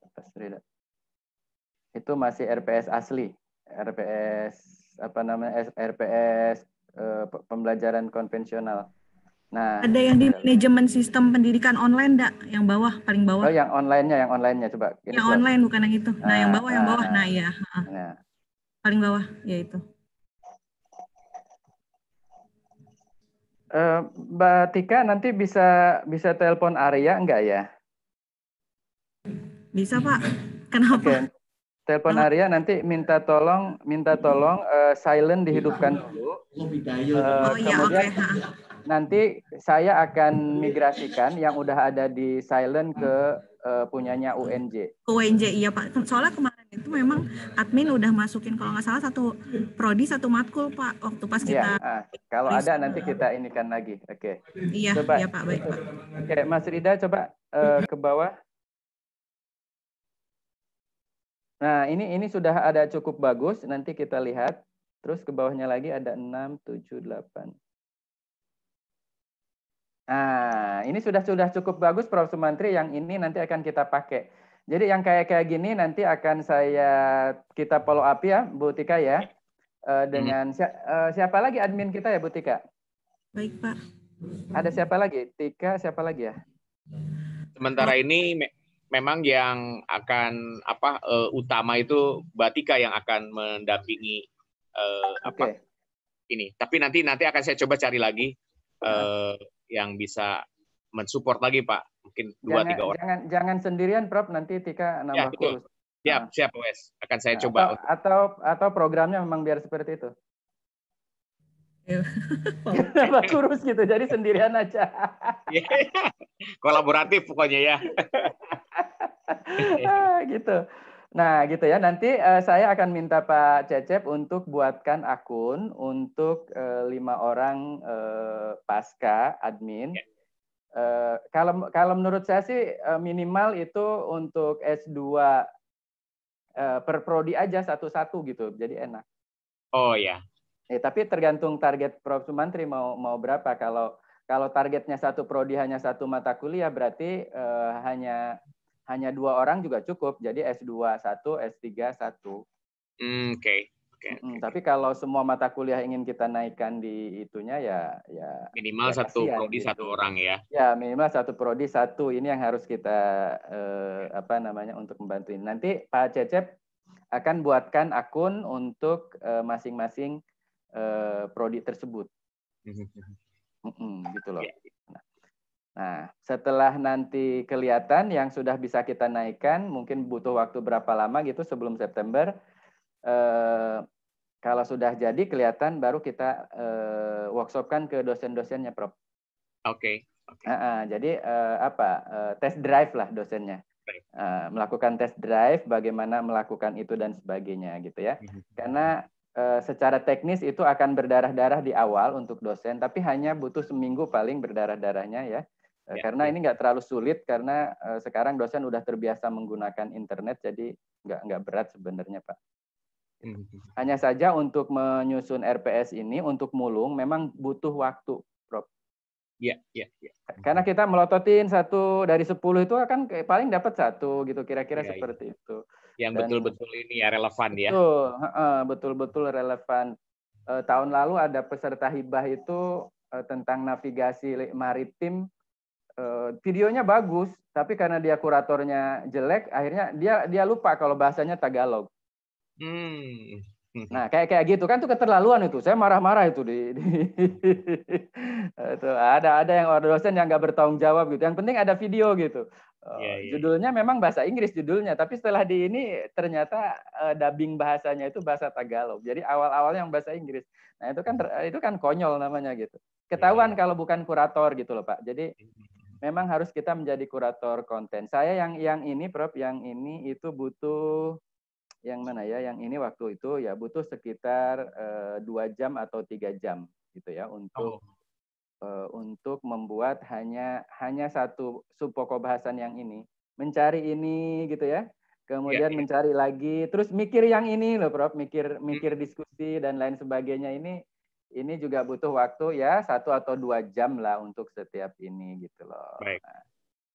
itu masih RPS asli RPS apa namanya RPS eh, pembelajaran konvensional Nah, ada yang di manajemen sistem pendidikan online enggak? Yang bawah paling bawah. Oh, yang online-nya, yang online-nya coba. Yang online bukan yang itu. Nah, nah yang bawah, yang ah, bawah. Nah, ah, iya. Ah. Nah. Paling bawah, ya itu. Eh, Mbak Tika nanti bisa bisa telepon Arya enggak ya? Bisa Pak. Kenapa? Okay. Telepon Arya nanti minta tolong minta tolong uh, silent dihidupkan dulu. Uh, oh iya, Nanti saya akan migrasikan yang udah ada di silent ke uh, punyanya UNJ. UNJ iya Pak. Soalnya kemarin itu memang admin udah masukin kalau nggak salah satu prodi satu matkul Pak waktu pas ya, kita. Ya, ah, kalau ada nanti kita inikan lagi. Oke. Okay. Iya, iya Pak, baik Pak. Oke, okay, Mas Rida coba uh, ke bawah. Nah, ini ini sudah ada cukup bagus nanti kita lihat. Terus ke bawahnya lagi ada 6 7 8 Nah, ini sudah sudah cukup bagus Prof Sumantri yang ini nanti akan kita pakai. Jadi yang kayak kayak gini nanti akan saya kita follow up ya Bu Tika ya, ya. Eh, dengan eh, siapa lagi admin kita ya Bu Tika? Baik Pak. Ada siapa lagi? Tika siapa lagi ya? Sementara ini me memang yang akan apa uh, utama itu Batika yang akan mendampingi uh, okay. apa ini. Tapi nanti nanti akan saya coba cari lagi uh, yang bisa mensupport lagi Pak. Mungkin dua jangan, tiga orang. Jangan jangan sendirian Prof nanti Tika nambah ya, betul. Siap, nah. siap Wes. Akan saya nah, coba. Atau, untuk... atau atau programnya memang biar seperti itu. Nambah kurus gitu, jadi sendirian aja. Kolaboratif pokoknya ya. Ah, gitu. Nah, gitu ya. Nanti uh, saya akan minta Pak Cecep untuk buatkan akun untuk uh, lima orang uh, pasca admin. Yeah. Uh, kalau kalau menurut saya sih uh, minimal itu untuk S2 uh, per prodi aja satu-satu gitu. Jadi enak. Oh ya. Yeah. Eh, tapi tergantung target Prof Sumantri mau mau berapa. Kalau kalau targetnya satu prodi hanya satu mata kuliah berarti uh, hanya hanya dua orang juga cukup. Jadi S2 satu, S3 satu. Mm, Oke. Okay. Okay, Mm, tapi kalau semua mata kuliah ingin kita naikkan di itunya ya ya minimal ya satu kasihan, prodi gitu. satu orang ya. Ya, minimal satu prodi satu. Ini yang harus kita eh, apa namanya untuk membantu Nanti Pak Cecep akan buatkan akun untuk eh, masing-masing eh, eh, prodi tersebut. Mm -hmm. Mm gitu loh. Ya, Nah, setelah nanti kelihatan yang sudah bisa kita naikkan, mungkin butuh waktu berapa lama gitu sebelum September. Eh, kalau sudah jadi kelihatan, baru kita eh, workshopkan ke dosen-dosennya, Prof. Oke. Okay. Okay. Uh, uh, jadi uh, apa? Uh, test drive lah dosennya. Uh, melakukan test drive, bagaimana melakukan itu dan sebagainya gitu ya. Mhm. Karena uh, secara teknis itu akan berdarah-darah di awal untuk dosen, tapi hanya butuh seminggu paling berdarah-darahnya ya. Ya. Karena ini nggak terlalu sulit karena eh, sekarang dosen udah terbiasa menggunakan internet jadi nggak nggak berat sebenarnya Pak. Mhm. Hanya saja untuk menyusun RPS ini untuk mulung memang butuh waktu, Prof. ya ya, ya. Karena kita melototin satu dari sepuluh itu akan paling dapat satu gitu kira-kira ya, ya. seperti ya. itu. Yang betul-betul ini ya relevan ya. betul-betul relevan. Eh, tahun lalu ada peserta hibah itu eh, tentang navigasi maritim uh, videonya bagus, tapi karena dia kuratornya jelek, akhirnya dia dia lupa kalau bahasanya Tagalog. Hmm. Nah, kayak kayak gitu kan itu keterlaluan itu. Saya marah-marah itu di, di itu ada ada yang dosen yang nggak bertanggung jawab gitu. Yang penting ada video gitu. Yeah, yeah. Iya. Judulnya memang bahasa Inggris judulnya, tapi setelah di ini ternyata uh, dubbing bahasanya itu bahasa Tagalog. Jadi awal-awal yang bahasa Inggris. Nah, itu kan itu kan konyol namanya gitu. Ketahuan yeah. Iya. kalau bukan kurator gitu loh, Pak. Jadi hmm memang harus kita menjadi kurator konten. Saya yang yang ini Prof, yang ini itu butuh yang mana ya? Yang ini waktu itu ya butuh sekitar eh, dua uh, jam atau tiga jam gitu ya untuk oh. uh, untuk membuat hanya hanya satu sub pokok bahasan yang ini, mencari ini gitu ya. Kemudian yeah, yeah. mencari lagi, terus mikir yang ini loh Prof, mikir mikir hmm. diskusi dan lain sebagainya ini ini juga butuh waktu ya satu atau dua jam lah untuk setiap ini gitu loh. Baik.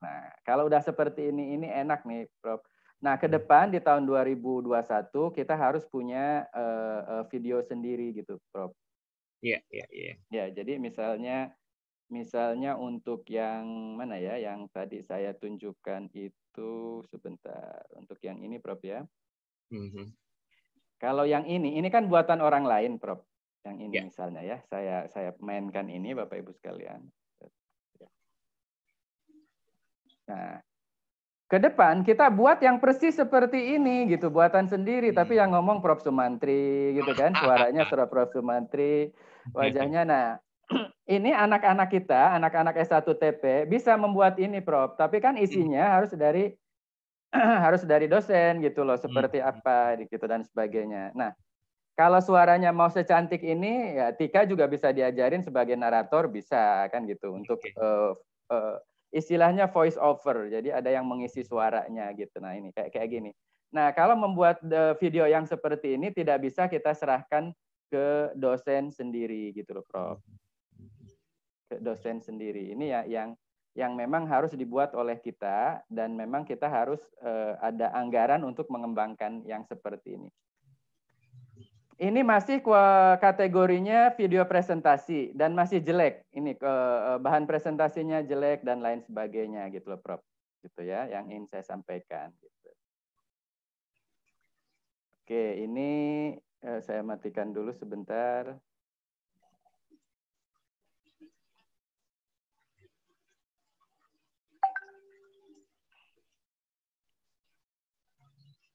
Nah, kalau udah seperti ini ini enak nih, Prof. Nah ke depan di tahun 2021 kita harus punya uh, uh, video sendiri gitu, Prof. Iya iya iya. Ya jadi misalnya misalnya untuk yang mana ya yang tadi saya tunjukkan itu sebentar untuk yang ini, Prof ya. Mm -hmm. Kalau yang ini ini kan buatan orang lain, Prof yang ini yeah. misalnya ya saya saya mainkan ini bapak ibu sekalian ya. nah ke depan kita buat yang persis seperti ini gitu buatan sendiri hmm. tapi yang ngomong Prof Sumantri gitu kan suaranya suara Prof Sumantri wajahnya nah ini anak-anak kita anak-anak S1 TP bisa membuat ini Prof tapi kan isinya hmm. harus dari harus dari dosen gitu loh hmm. seperti apa gitu dan sebagainya nah kalau suaranya mau secantik ini, ya Tika juga bisa diajarin sebagai narator bisa kan gitu untuk uh, uh, istilahnya voice over. Jadi ada yang mengisi suaranya gitu. Nah ini kayak kayak gini. Nah kalau membuat eh, video yang seperti ini tidak bisa kita serahkan ke dosen sendiri gitu loh, Prof. Ke dosen sendiri. Ini ya yang yang memang harus dibuat oleh kita dan memang kita harus uh, ada anggaran untuk mengembangkan yang seperti ini. Ini masih kategorinya video presentasi dan masih jelek. Ini ke eh, bahan presentasinya jelek dan lain sebagainya gitu loh, Prof. Gitu ya, yang ingin saya sampaikan. Gitu. Oke, ini eh, saya matikan dulu sebentar.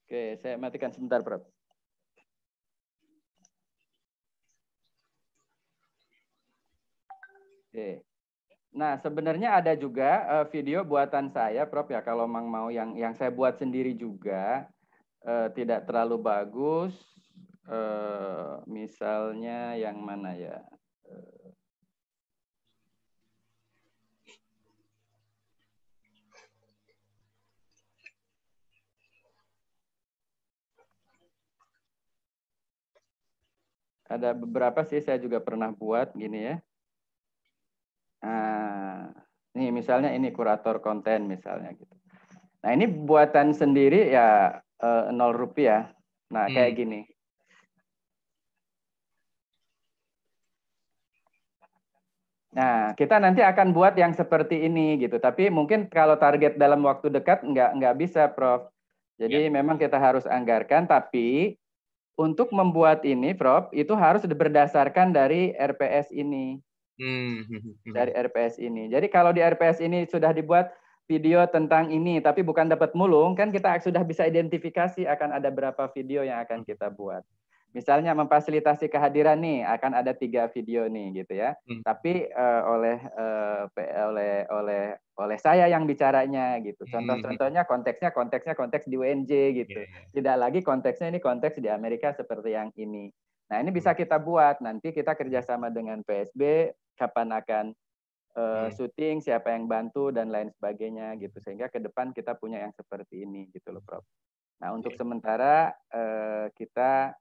Oke, saya matikan sebentar, Prof. Nah, sebenarnya ada juga uh, video buatan saya, Prof ya, kalau memang mau yang yang saya buat sendiri juga uh, tidak terlalu bagus. Uh, misalnya yang mana ya? ada beberapa sih saya juga pernah buat gini ya. Nah, nih misalnya ini kurator konten misalnya gitu. Nah ini buatan sendiri ya eh, nol rupiah. Nah hmm. kayak gini. Nah, kita nanti akan buat yang seperti ini gitu. Tapi mungkin kalau target dalam waktu dekat nggak nggak bisa, Prof. Jadi yep. Ya. memang kita harus anggarkan. Tapi untuk membuat ini, Prof, itu harus berdasarkan dari RPS ini. Hmm, hmm, hmm, dari RPS ini. Jadi kalau di RPS ini sudah dibuat video tentang ini, tapi bukan dapat mulung, kan kita sudah bisa identifikasi akan ada berapa video yang akan kita buat. Misalnya memfasilitasi kehadiran nih, akan ada tiga video nih gitu ya. Hmm. Tapi uh, oleh uh, oleh oleh oleh saya yang bicaranya gitu. Contoh-contohnya konteksnya konteksnya konteks di UNJ gitu. yeah. Iya. Tidak lagi konteksnya ini konteks di Amerika seperti yang ini. Nah ini bisa hmm. kita buat nanti kita kerjasama dengan PSB kapan akan uh, syuting siapa yang bantu dan lain sebagainya gitu sehingga ke depan kita punya yang seperti ini gitu loh Prof. Nah untuk sementara uh, kita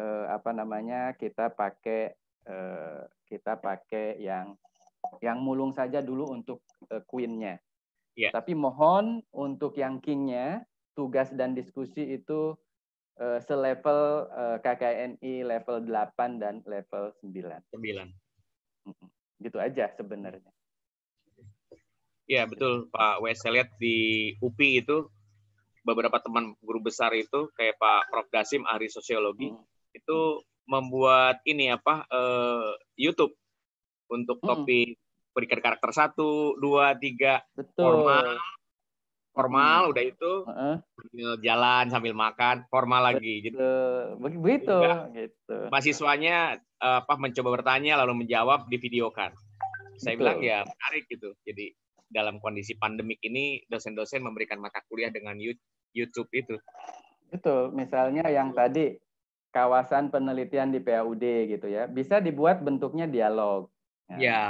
uh, apa namanya kita pakai uh, kita pakai yang yang mulung saja dulu untuk uh, queennya. Yeah. Tapi mohon untuk yang kingnya tugas dan diskusi itu uh, selevel uh, eh, KKNI level 8 dan level 9. 9. Gitu aja sebenarnya. Ya, betul Pak Wes. Saya lihat di UPI itu beberapa teman guru besar itu kayak Pak Prof Dasim ahli sosiologi hmm. itu membuat ini apa uh, YouTube untuk topik hmm. karakter satu, dua, tiga, formal, formal hmm. udah itu uh sambil jalan sambil makan formal lagi gitu begitu iya. gitu mahasiswanya apa mencoba bertanya lalu menjawab di video kan saya Betul. bilang ya menarik gitu jadi dalam kondisi pandemik ini dosen-dosen memberikan mata kuliah dengan YouTube itu Betul, misalnya yang tadi kawasan penelitian di PAUD gitu ya, bisa dibuat bentuknya dialog. Ya. ya.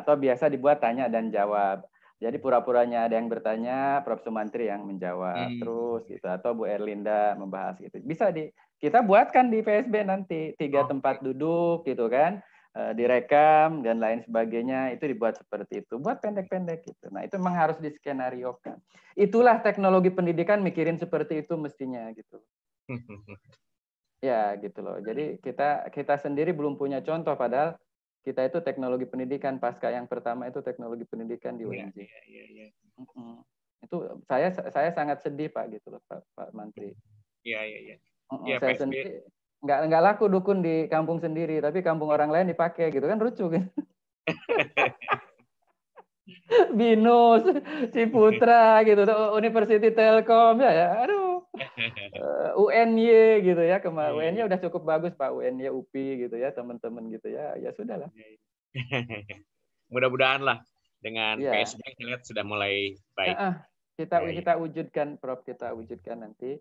Atau biasa dibuat tanya dan jawab. Jadi pura-puranya ada yang bertanya, Prof Sumantri yang menjawab hmm. terus gitu atau Bu Erlinda membahas gitu. Bisa di kita buatkan di PSB nanti tiga oh. tempat duduk gitu kan eh, direkam dan lain sebagainya itu dibuat seperti itu buat pendek-pendek gitu nah itu memang harus diskenariokan itulah teknologi pendidikan mikirin seperti itu mestinya gitu ya gitu loh jadi kita kita sendiri belum punya contoh padahal kita itu teknologi pendidikan pasca yang pertama itu teknologi pendidikan di UNJ. Ya, ya, ya, ya. Itu saya saya sangat sedih Pak gitu loh Pak, Pak Menteri. Iya iya iya. ya, saya PSB. sendiri nggak nggak laku dukun di kampung sendiri tapi kampung orang lain dipakai gitu kan lucu kan. Binus, Ciputra gitu, University Telkom ya, ya aduh uh, eh, UNY gitu ya kemarin iya, yeah. Iya. UNY udah cukup bagus Pak UNY UPI gitu ya teman-teman gitu ya ya sudah lah iya, mudah-mudahan lah dengan yeah. PSB kita lihat sudah mulai baik uh, kita baik. kita wujudkan Prof kita wujudkan nanti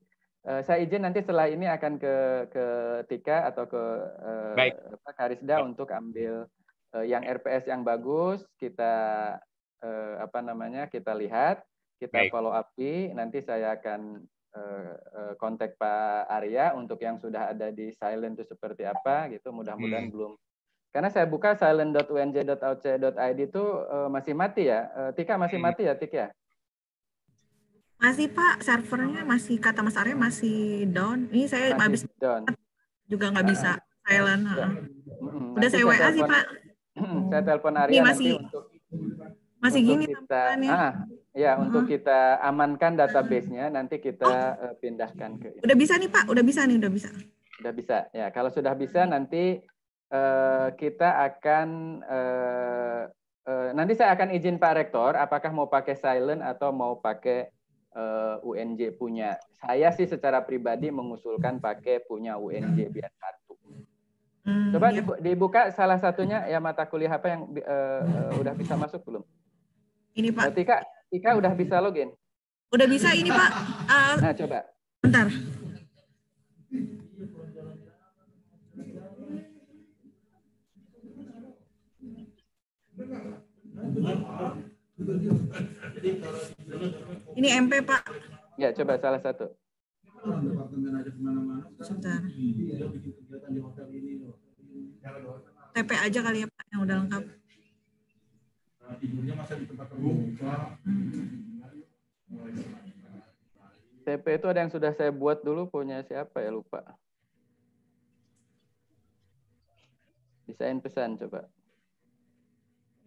uh, saya izin nanti setelah ini akan ke ke Tika atau ke uh, baik. Karisda baik. untuk ambil uh, yang RPS yang bagus kita uh, apa namanya kita lihat kita Baik. follow upi nanti saya akan Eh, eh, kontak Pak Arya untuk yang sudah ada di silent itu seperti apa gitu mudah-mudahan hmm. belum karena saya buka silent.unj.oc.id itu uh, masih mati ya uh, Tika masih hmm. mati ya Tika? ya masih Pak servernya masih kata Mas Arya masih down ini saya masih habis down. juga nggak bisa uh, silent uh. udah saya, saya WA sih Pak saya telepon Arya masih nanti untuk, masih untuk gini kita, tampilannya ah, Ya, uh-huh. untuk kita amankan database-nya nanti kita oh. uh, pindahkan ke. Udah bisa nih Pak, udah bisa nih, udah bisa. Udah bisa. Ya, kalau sudah bisa nanti uh, kita akan uh, uh, nanti saya akan izin Pak Rektor, apakah mau pakai silent atau mau pakai uh, UNJ punya. Saya sih secara pribadi mengusulkan pakai punya UNJ biar satu. Hmm, Coba ya. dibuka salah satunya ya mata kuliah apa yang uh, uh, udah bisa masuk belum? Ini Pak. Ketika Ika udah bisa login? Udah bisa ini Pak. Uh, nah coba. Bentar. Ini MP Pak. Ya coba salah satu. Sebentar. TP aja kali ya Pak yang udah lengkap nah, tidurnya di tempat umum TP itu ada yang sudah saya buat dulu punya siapa ya lupa. Desain pesan coba.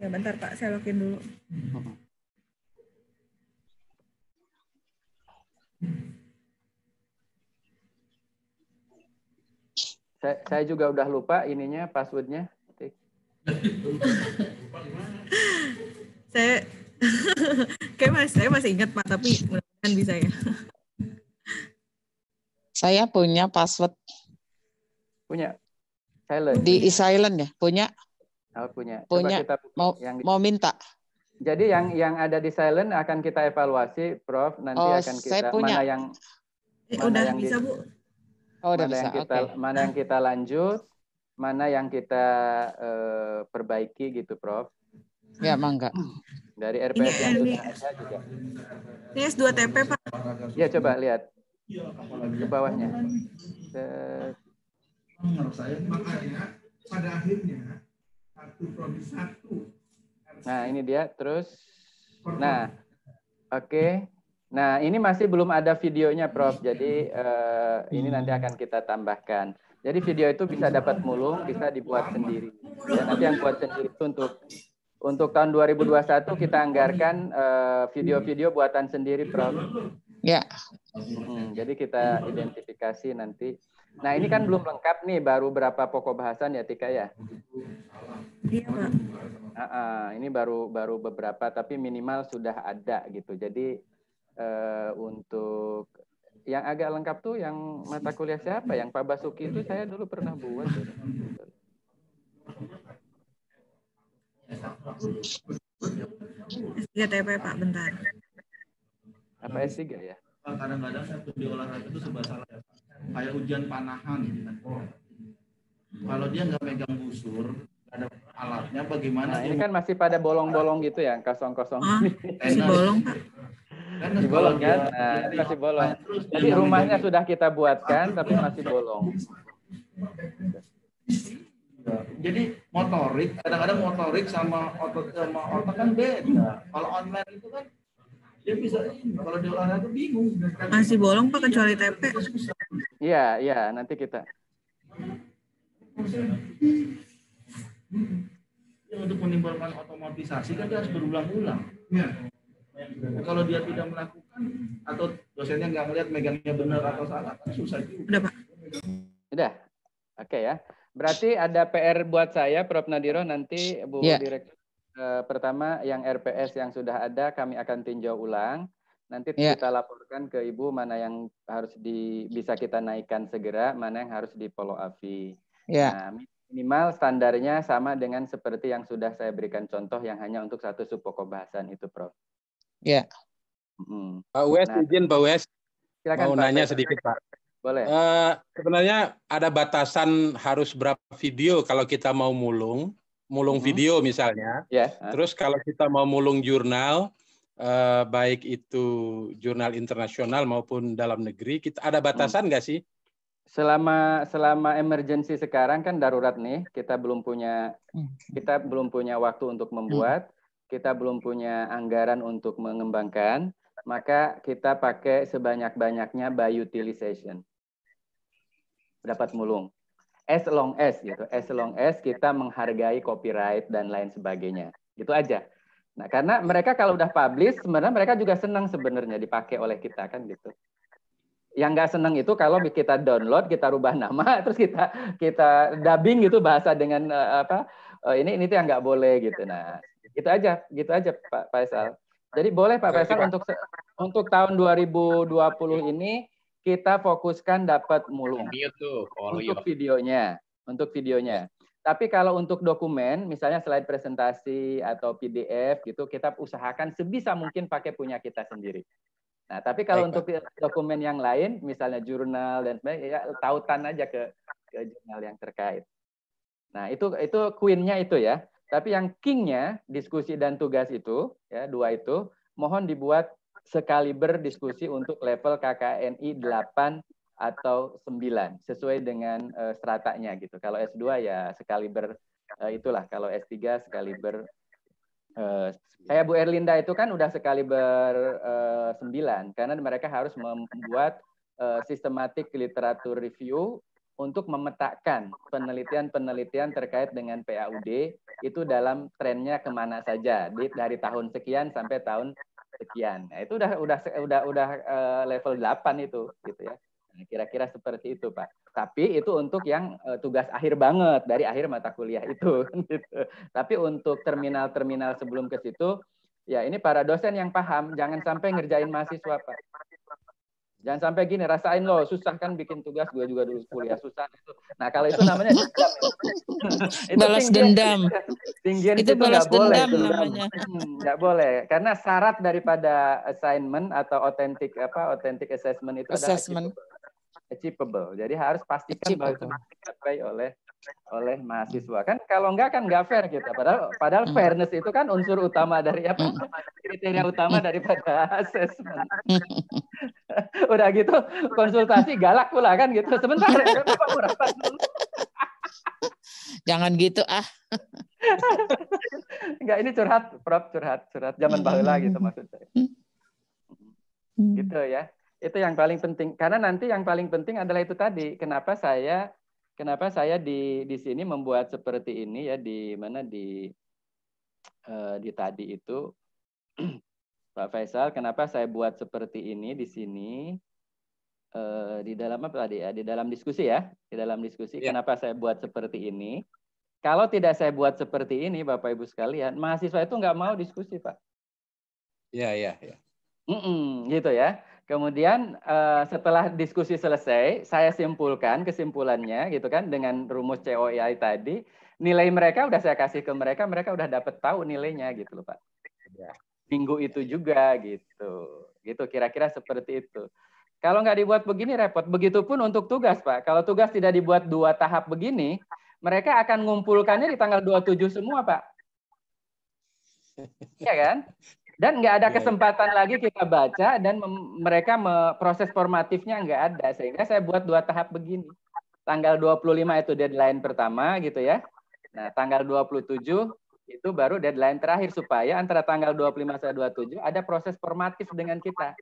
Ya bentar Pak, saya login dulu. Saya, saya juga udah lupa ininya passwordnya. Lupa saya kayak mas, saya masih ingat pak, tapi mudah-mudahan bisa ya. saya punya password. Punya. Silent. Di silent ya, punya. Oh, punya. Punya. kita mau yang di... mau minta. Jadi yang yang ada di silent akan kita evaluasi, Prof. Nanti oh, akan kita saya punya. mana yang eh, mana udah yang bisa di... bu. Oh, udah mana bisa. yang kita okay. mana yang kita lanjut, mana yang kita uh, perbaiki gitu, Prof. Ya, mangga. Dari RPS Ini iya, yang sudah juga. Ini S2TP, Pak. Ya, coba lihat. Ke bawahnya. Makanya pada Nah, ini dia. Terus, nah, oke. Okay. Nah, ini masih belum ada videonya, Prof. Jadi, eh, ini nanti akan kita tambahkan. Jadi video itu bisa dapat mulung, bisa dibuat sendiri. Dan ya, nanti yang buat sendiri itu untuk untuk tahun 2021 kita anggarkan eh, video-video uh, buatan sendiri, Prof. Ya. Hmm, jadi kita identifikasi nanti. Nah ini kan belum lengkap nih, baru berapa pokok bahasan ya Tika ya? Iya Pak. Uh, uh, ini baru baru beberapa, tapi minimal sudah ada gitu. Jadi uh, untuk yang agak lengkap tuh yang mata kuliah siapa? Yang Pak Basuki itu saya dulu pernah buat. S3TP Pak, bentar. Apa S3 ya? Kadang-kadang saya di olahraga itu sebuah salah. Ya, Kayak ujian panahan. Oh. Kalau dia nggak megang busur, ada alatnya bagaimana? Nah, ini kan masih pada bolong-bolong gitu ya, kosong-kosong. Ah, masih bolong, Pak. Kan nah, bolong kan? Nah, ini masih bolong. Jadi rumahnya sudah kita buatkan, tapi masih bolong. Gitu. Jadi motorik, kadang-kadang motorik sama otot sama otak kan beda. Kalau online itu kan dia bisa ini. Kalau di olahraga bingung. Masih bolong pak kecuali TP. Iya iya nanti kita. Ya, untuk menimbulkan otomatisasi kan dia harus berulang-ulang. Ya. kalau dia tidak melakukan atau dosennya nggak melihat megangnya benar atau salah kan susah juga. Udah pak. Udah. Oke okay, ya. Berarti ada PR buat saya, Prof. Nadiro, nanti Bu yeah. Direktur eh, pertama yang RPS yang sudah ada kami akan tinjau ulang. Nanti yeah. kita laporkan ke Ibu mana yang harus di, bisa kita naikkan segera, mana yang harus di follow up. Yeah. Nah, minimal standarnya sama dengan seperti yang sudah saya berikan contoh yang hanya untuk satu subpokok bahasan itu, Prof. Ya. Yeah. Mm -hmm. Pak Wes, nah, izin Pak Wes. Silakan, mau Pak, nanya sedikit, Pak. Boleh. Uh, sebenarnya ada batasan harus berapa video kalau kita mau mulung, mulung uh-huh. video misalnya. Yeah. Terus kalau kita mau mulung jurnal, uh, baik itu jurnal internasional maupun dalam negeri, kita ada batasan mm. nggak uh-huh. sih? Selama selama emergency sekarang kan darurat nih, kita belum punya mm. kita belum punya waktu untuk membuat, mm. kita belum punya anggaran untuk mengembangkan, maka kita pakai sebanyak-banyaknya by utilization Dapat mulung. As long as gitu, as long as kita menghargai copyright dan lain sebagainya. Gitu aja. Nah, karena mereka kalau udah publish sebenarnya mereka juga senang sebenarnya dipakai oleh kita kan gitu. Yang nggak senang itu kalau kita download, kita rubah nama, terus kita kita dubbing gitu bahasa dengan eh, apa eh, ini ini tuh yang nggak boleh gitu. Nah, gitu aja, gitu aja Pak Faisal. Jadi boleh Pak Faisal untuk untuk tahun 2020 ini kita fokuskan dapat mulung untuk videonya, untuk videonya. Tapi kalau untuk dokumen, misalnya slide presentasi atau PDF gitu, kita usahakan sebisa mungkin pakai punya kita sendiri. Nah, tapi kalau Baik, untuk Pak. dokumen yang lain, misalnya jurnal dan sebagainya, ya, tautan aja ke, ke jurnal yang terkait. Nah, itu itu Queennya itu ya. Tapi yang Kingnya diskusi dan tugas itu, ya dua itu, mohon dibuat sekaliber diskusi untuk level KKNI 8 atau 9 sesuai dengan uh, stratanya gitu. Kalau S2 ya sekaliber uh, itulah kalau S3 sekaliber ber uh, kayak Bu Erlinda itu kan udah sekaliber ber uh, 9 karena mereka harus membuat uh, sistematik literatur review untuk memetakan penelitian-penelitian terkait dengan PAUD itu dalam trennya kemana saja dari tahun sekian sampai tahun sekian. Nah, itu udah udah udah udah eh, level 8 itu gitu ya. Nah, kira-kira seperti itu, Pak. Tapi itu untuk yang eh, tugas akhir banget dari akhir mata kuliah itu gitu. Tapi untuk terminal-terminal sebelum ke situ ya ini para dosen yang paham, jangan sampai ngerjain mahasiswa, Pak. Jangan sampai gini, rasain loh, susah kan bikin tugas gue juga dulu kuliah susah itu. Nah kalau itu namanya ya, itu balas dendam. Tinggi itu, itu balas dendam boleh, namanya. Hmm, nggak boleh, karena syarat daripada assignment atau authentic apa authentic assessment itu assessment. adalah achievable. achievable. Jadi harus pastikan achievable. bahwa itu oleh oleh mahasiswa kan kalau enggak kan enggak fair kita padahal padahal hmm. fairness itu kan unsur utama dari apa hmm. kriteria utama daripada assessment udah gitu konsultasi galak pula kan gitu sebentar ya jangan gitu ah enggak ini curhat prof curhat curhat zaman lagi gitu maksud saya hmm. gitu ya itu yang paling penting karena nanti yang paling penting adalah itu tadi kenapa saya kenapa saya di di sini membuat seperti ini ya di mana di uh, di tadi itu Pak Faisal kenapa saya buat seperti ini di sini eh, di dalam apa tadi ya di dalam diskusi ya di dalam diskusi ya. kenapa saya buat seperti ini kalau tidak saya buat seperti ini Bapak Ibu sekalian mahasiswa itu nggak mau diskusi Pak ya ya ya mm -mm, gitu ya Kemudian uh, setelah diskusi selesai, saya simpulkan kesimpulannya gitu kan dengan rumus COI e tadi, nilai mereka udah saya kasih ke mereka, mereka udah dapat tahu nilainya gitu loh Pak. Iya. Minggu itu juga gitu. Gitu kira-kira seperti itu. Kalau nggak dibuat begini repot. Begitupun untuk tugas Pak. Kalau tugas tidak dibuat dua tahap begini, mereka akan ngumpulkannya di tanggal 27 semua Pak. Iya kan? Dan nggak ada iya. kesempatan lagi kita baca dan mereka proses formatifnya nggak ada. Sehingga saya buat dua tahap begini. Tanggal 25 itu deadline pertama gitu ya. Nah, tanggal 27 itu baru deadline terakhir supaya antara tanggal 25 sampai 27 ada proses formatif dengan kita.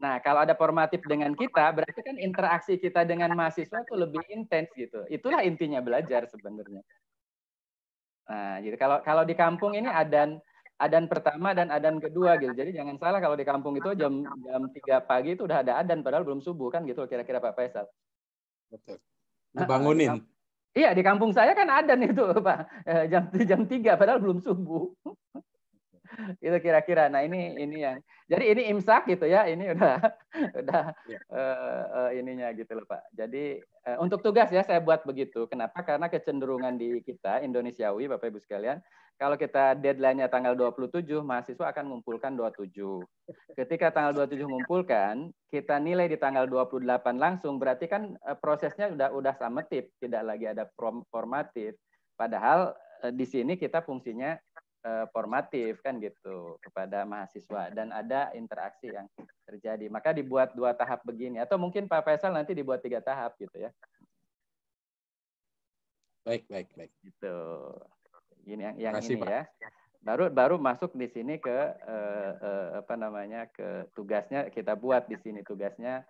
Nah, kalau ada formatif dengan kita, berarti kan interaksi kita dengan mahasiswa itu lebih intens gitu. Itulah intinya belajar sebenarnya. Nah, jadi gitu. kalau kalau di kampung ini ada adan pertama dan adan kedua gitu. Jadi jangan salah kalau di kampung itu jam jam 3 pagi itu udah ada adan padahal belum subuh kan gitu kira-kira Pak Faisal. Betul. Dibangunin. Nah, Iya di kampung saya kan adan itu pak eh, jam jam tiga padahal belum subuh. itu kira-kira. Nah ini ini yang jadi ini imsak gitu ya. Ini udah udah yeah. Iya. uh, eh, uh, ininya gitu loh Pak. Jadi uh, untuk tugas ya saya buat begitu. Kenapa? Karena kecenderungan di kita Indonesiawi Bapak Ibu sekalian, kalau kita deadline-nya tanggal 27, mahasiswa akan mengumpulkan 27. Ketika tanggal 27 mengumpulkan, kita nilai di tanggal 28 langsung berarti kan eh, prosesnya udah udah summative, tidak lagi ada formatif. Padahal di sini kita fungsinya eh, formatif kan gitu kepada mahasiswa dan ada interaksi yang terjadi. Maka dibuat dua tahap begini atau mungkin Pak Faisal nanti dibuat tiga tahap gitu ya. Baik, baik, baik. Gitu. Ini yang yang Kasih, ini Pak. ya. Baru baru masuk di sini ke eh, eh, apa namanya ke tugasnya kita buat di sini tugasnya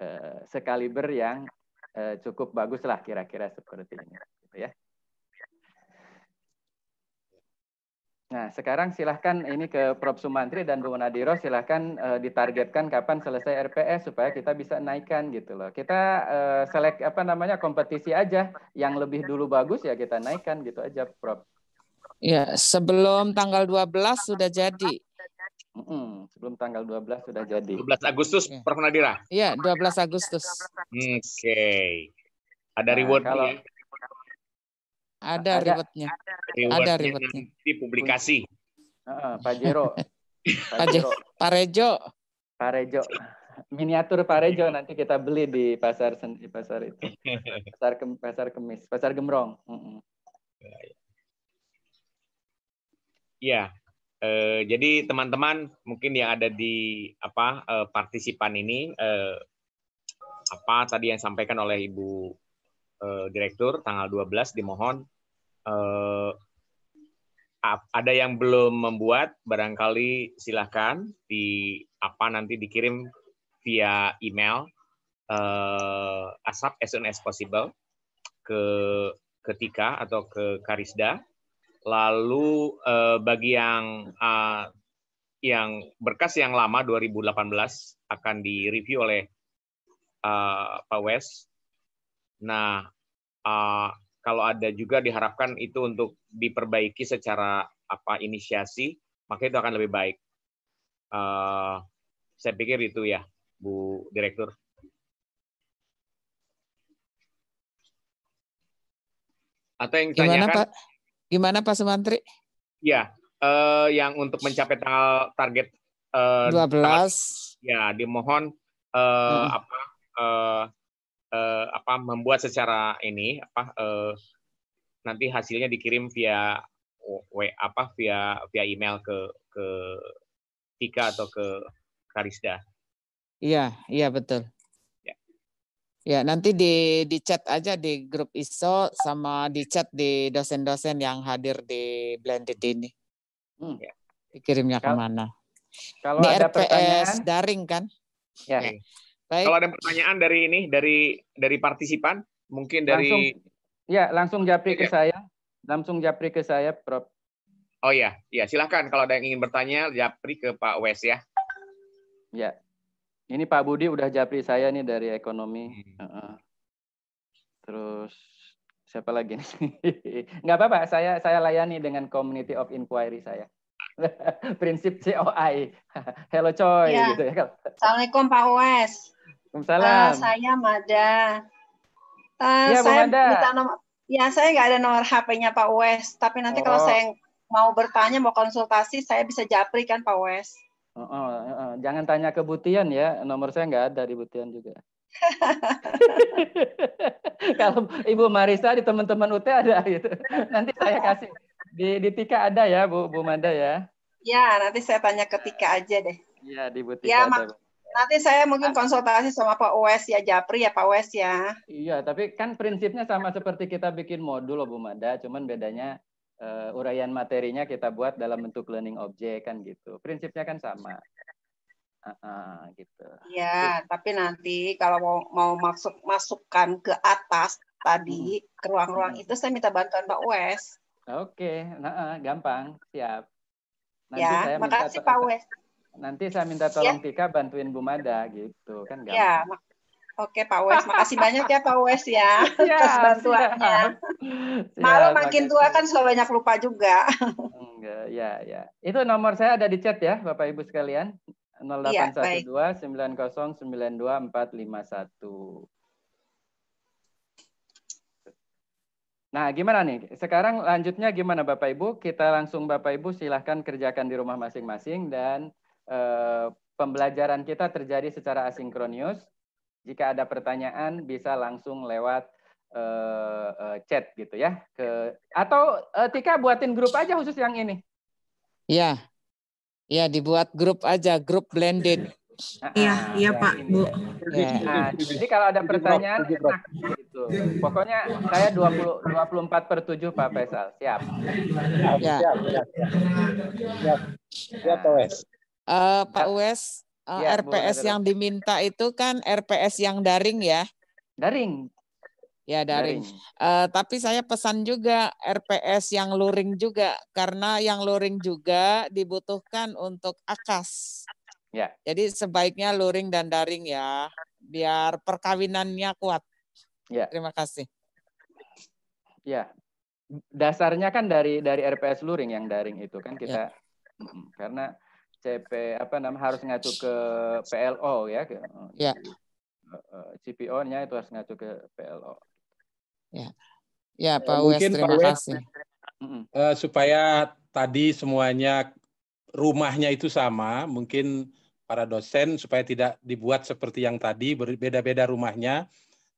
eh, sekaliber yang eh, cukup bagus lah kira-kira seperti ini gitu ya. Nah, sekarang silahkan ini ke Prof. Sumantri dan Bu Nadiro silahkan uh, ditargetkan kapan selesai RPS supaya kita bisa naikkan gitu loh. Kita uh, selek apa namanya kompetisi aja yang lebih dulu bagus ya kita naikkan gitu aja, Prof. Ya, sebelum tanggal 12 sudah jadi. Mm sebelum tanggal 12 sudah jadi. 12 Agustus, ya. Prof. Nadira? Iya, 12 Agustus. Oke. Okay. Ada nah, reward kalau, ya? Ada, ribetnya. Ada, ribetnya. Di publikasi. Pak Jero. Pak Jero. Pak Rejo. Pak Rejo. Miniatur Pak Rejo nanti kita beli di pasar di pasar itu. Pasar kem, pasar kemis, pasar gemrong. Ya. jadi teman-teman mungkin yang ada di apa eh, partisipan ini eh, apa tadi yang sampaikan oleh Ibu eh, Direktur tanggal 12 dimohon uh, ada yang belum membuat, barangkali silahkan di apa nanti dikirim via email uh, asap as soon as possible ke ketika atau ke Karisda. Lalu uh, bagi yang uh, yang berkas yang lama 2018 akan direview oleh uh, Pak Wes. Nah, uh, kalau ada juga diharapkan itu untuk diperbaiki secara apa inisiasi, maka itu akan lebih baik. Uh, saya pikir itu ya, Bu Direktur. Atau yang Gimana Pak? Gimana Pak Semantri? Ya, uh, eh, yang untuk mencapai tanggal target uh, 12 tanggal, ya dimohon uh, hmm. apa uh, eh, apa membuat secara ini apa eh, nanti hasilnya dikirim via wa apa via via email ke ke Tika atau ke Karisda. Iya, iya betul. Ya. ya, nanti di di chat aja di grup ISO sama di chat di dosen-dosen yang hadir di blended ini. Hmm. Ya. Dikirimnya kemana? Kalau ada RPS pertanyaan, daring kan? ya. ya. Baik. Kalau ada pertanyaan dari ini dari dari partisipan, mungkin dari langsung, ya langsung japri ke iya. saya, langsung japri ke saya, Prof. Oh ya, ya silahkan kalau ada yang ingin bertanya japri ke Pak Wes ya. Ya, ini Pak Budi udah japri saya nih dari ekonomi. Hmm. Terus siapa lagi nih? Nggak apa-apa, saya saya layani dengan community of inquiry saya. prinsip COI. Hello Coy ya. gitu ya. Kan. Assalamualaikum Pak Wes. Uh, saya Mada. Uh, ya, saya Mada. nomor Ya, saya nggak ada nomor HP-nya Pak Wes, tapi nanti oh. kalau saya mau bertanya, mau konsultasi, saya bisa japri kan Pak Wes. Oh, oh, oh. Jangan tanya ke Butian ya, nomor saya nggak ada di Butian juga. kalau Ibu Marisa di teman-teman UT ada gitu. Nanti saya kasih di, di Tika ada ya, Bu, Bu Manda ya? Ya, nanti saya tanya ke Tika aja deh. Iya, di Bu Tika ya, ada. Bu. Nanti saya mungkin konsultasi sama Pak Wes ya, Japri ya Pak Wes ya. Iya, tapi kan prinsipnya sama seperti kita bikin modul loh Bu Manda, cuman bedanya uh, uraian materinya kita buat dalam bentuk learning object kan gitu. Prinsipnya kan sama. Uh, uh, gitu. Iya, tapi nanti kalau mau mau masuk masukkan ke atas tadi ke ruang-ruang hmm. itu saya minta bantuan Pak Wes. Oke, nah, gampang, siap. Nanti ya, saya makasih Pak Wes. Nanti saya minta ya. tolong ya. Tika bantuin Bu Mada gitu, kan gampang. Ya, Oke Pak Wes, makasih banyak ya Pak Wes ya atas bantuannya. Malu makin tua kan selalu banyak lupa juga. Enggak, ya ya. Itu nomor saya ada di chat ya Bapak Ibu sekalian. 0812 ya, 9092 Nah, gimana nih? Sekarang lanjutnya gimana Bapak Ibu? Kita langsung Bapak Ibu silahkan kerjakan di rumah masing-masing dan eh, pembelajaran kita terjadi secara asinkronius Jika ada pertanyaan bisa langsung lewat eh, eh, chat gitu ya. Ke atau eh, Tika buatin grup aja khusus yang ini. ya ya dibuat grup aja, grup blended. Iya, uh, iya Pak, ini. Bu. Nah, jadi kalau ada pertanyaan enak gitu. Pokoknya saya 20 24 per 7 Pak Faisal. Siap. Siap, ya. siap, siap. Siap. Siap, Pak Wes. Uh, Pak Wes, uh, ya, RPS Bu, yang diminta itu kan RPS yang daring ya? Daring. Ya daring. daring. Uh, tapi saya pesan juga RPS yang luring juga karena yang luring juga dibutuhkan untuk akas. Ya. Jadi sebaiknya luring dan daring ya, biar perkawinannya kuat. Ya. Terima kasih. Ya. Dasarnya kan dari dari RPS luring yang daring itu kan kita ya. karena CP apa namanya harus ngacu ke PLO ya. Ya. Eh, eh, CPO-nya itu harus ngacu ke PLO. Ya. Ya, eh, Pak Wes, terima Pak Wes, kasih. Uh, supaya tadi semuanya rumahnya itu sama, mungkin para dosen supaya tidak dibuat seperti yang tadi berbeda-beda rumahnya.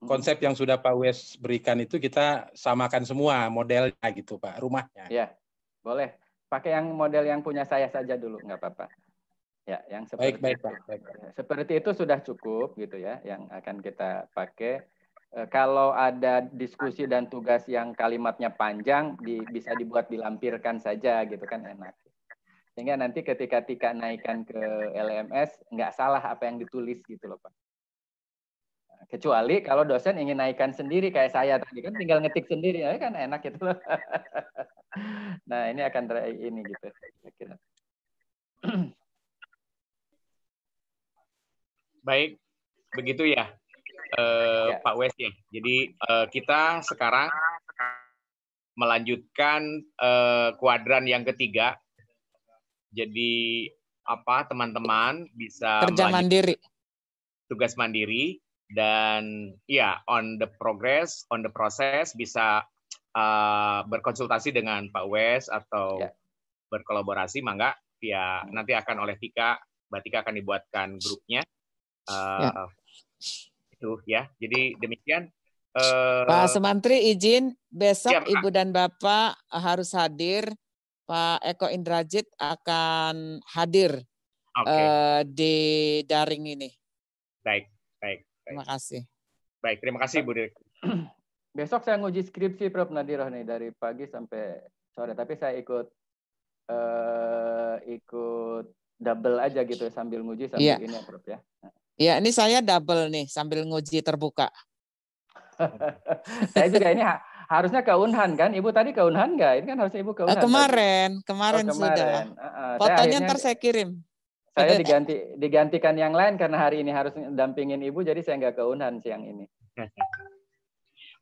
Konsep yang sudah Pak Wes berikan itu kita samakan semua modelnya gitu Pak, rumahnya. Ya, boleh. Pakai yang model yang punya saya saja dulu, nggak apa-apa. Ya, yang seperti baik, baik, Pak. Baik, baik. Ya, seperti itu sudah cukup gitu ya, yang akan kita pakai. E, kalau ada diskusi dan tugas yang kalimatnya panjang, di, bisa dibuat dilampirkan saja gitu kan enak. Sehingga nanti ketika Tika naikkan ke LMS, nggak salah apa yang ditulis gitu loh Pak. Nah, kecuali kalau dosen ingin naikkan sendiri kayak saya tadi kan tinggal ngetik sendiri, ya kan enak gitu loh. nah ini akan terjadi ini gitu. Baik, begitu ya, uh, ya. Pak Wes ya. Jadi uh, kita sekarang melanjutkan uh, kuadran yang ketiga jadi apa teman-teman bisa kerja mandiri tugas mandiri dan ya on the progress on the process bisa uh, berkonsultasi dengan Pak Wes atau yeah. berkolaborasi mangga ya nanti akan oleh Tika Mbak Tika akan dibuatkan grupnya uh, eh, yeah. itu ya jadi demikian eh, Pak Semantri izin besok ya, Ibu dan Bapak harus hadir Pak Eko Indrajit akan hadir okay. uh, eh, di daring ini. Baik, baik, baik. Terima kasih. Baik, terima kasih Bu Direktur. Besok saya nguji skripsi Prof Nadiroh nih dari pagi sampai sore, tapi saya ikut uh, ikut double aja gitu sambil nguji sambil yeah. ini ya, Prof ya. Iya, ini saya double nih sambil nguji terbuka. saya juga ini harusnya ke Unhan kan? Ibu tadi keunhan nggak? Ini kan harusnya ibu eh, keunhan. Kemarin, kemarin, oh, kemarin. sudah. Uh, uh, Fotonya ntar saya kirim. Saya diganti digantikan yang lain karena hari ini harus dampingin ibu, jadi saya nggak Unhan siang ini.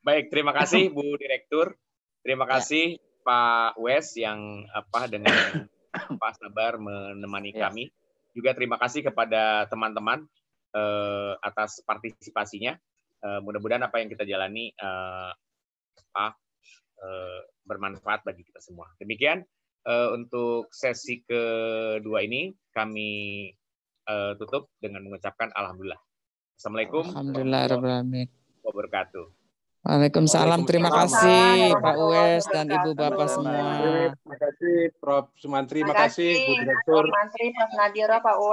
Baik, terima kasih Bu Direktur. Terima ya. kasih ya. Pak Wes yang apa dengan Pak Sabar menemani ya. kami. Juga terima kasih kepada teman-teman uh, atas partisipasinya. Eh, mudah-mudahan apa yang kita jalani eh, apa uh, bermanfaat bagi kita semua. Demikian uh, untuk sesi kedua ini kami uh, tutup dengan mengucapkan alhamdulillah. Assalamualaikum. Alhamdulillah wabarakatuh. Waalaikumsalam. Terima kasih Pak Uwes dan Ibu Bapak semua. Terima kasih Prof. Sumantri. Terima kasih Bu Direktur. Terima kasih Prof. Nadira Pak Uwes.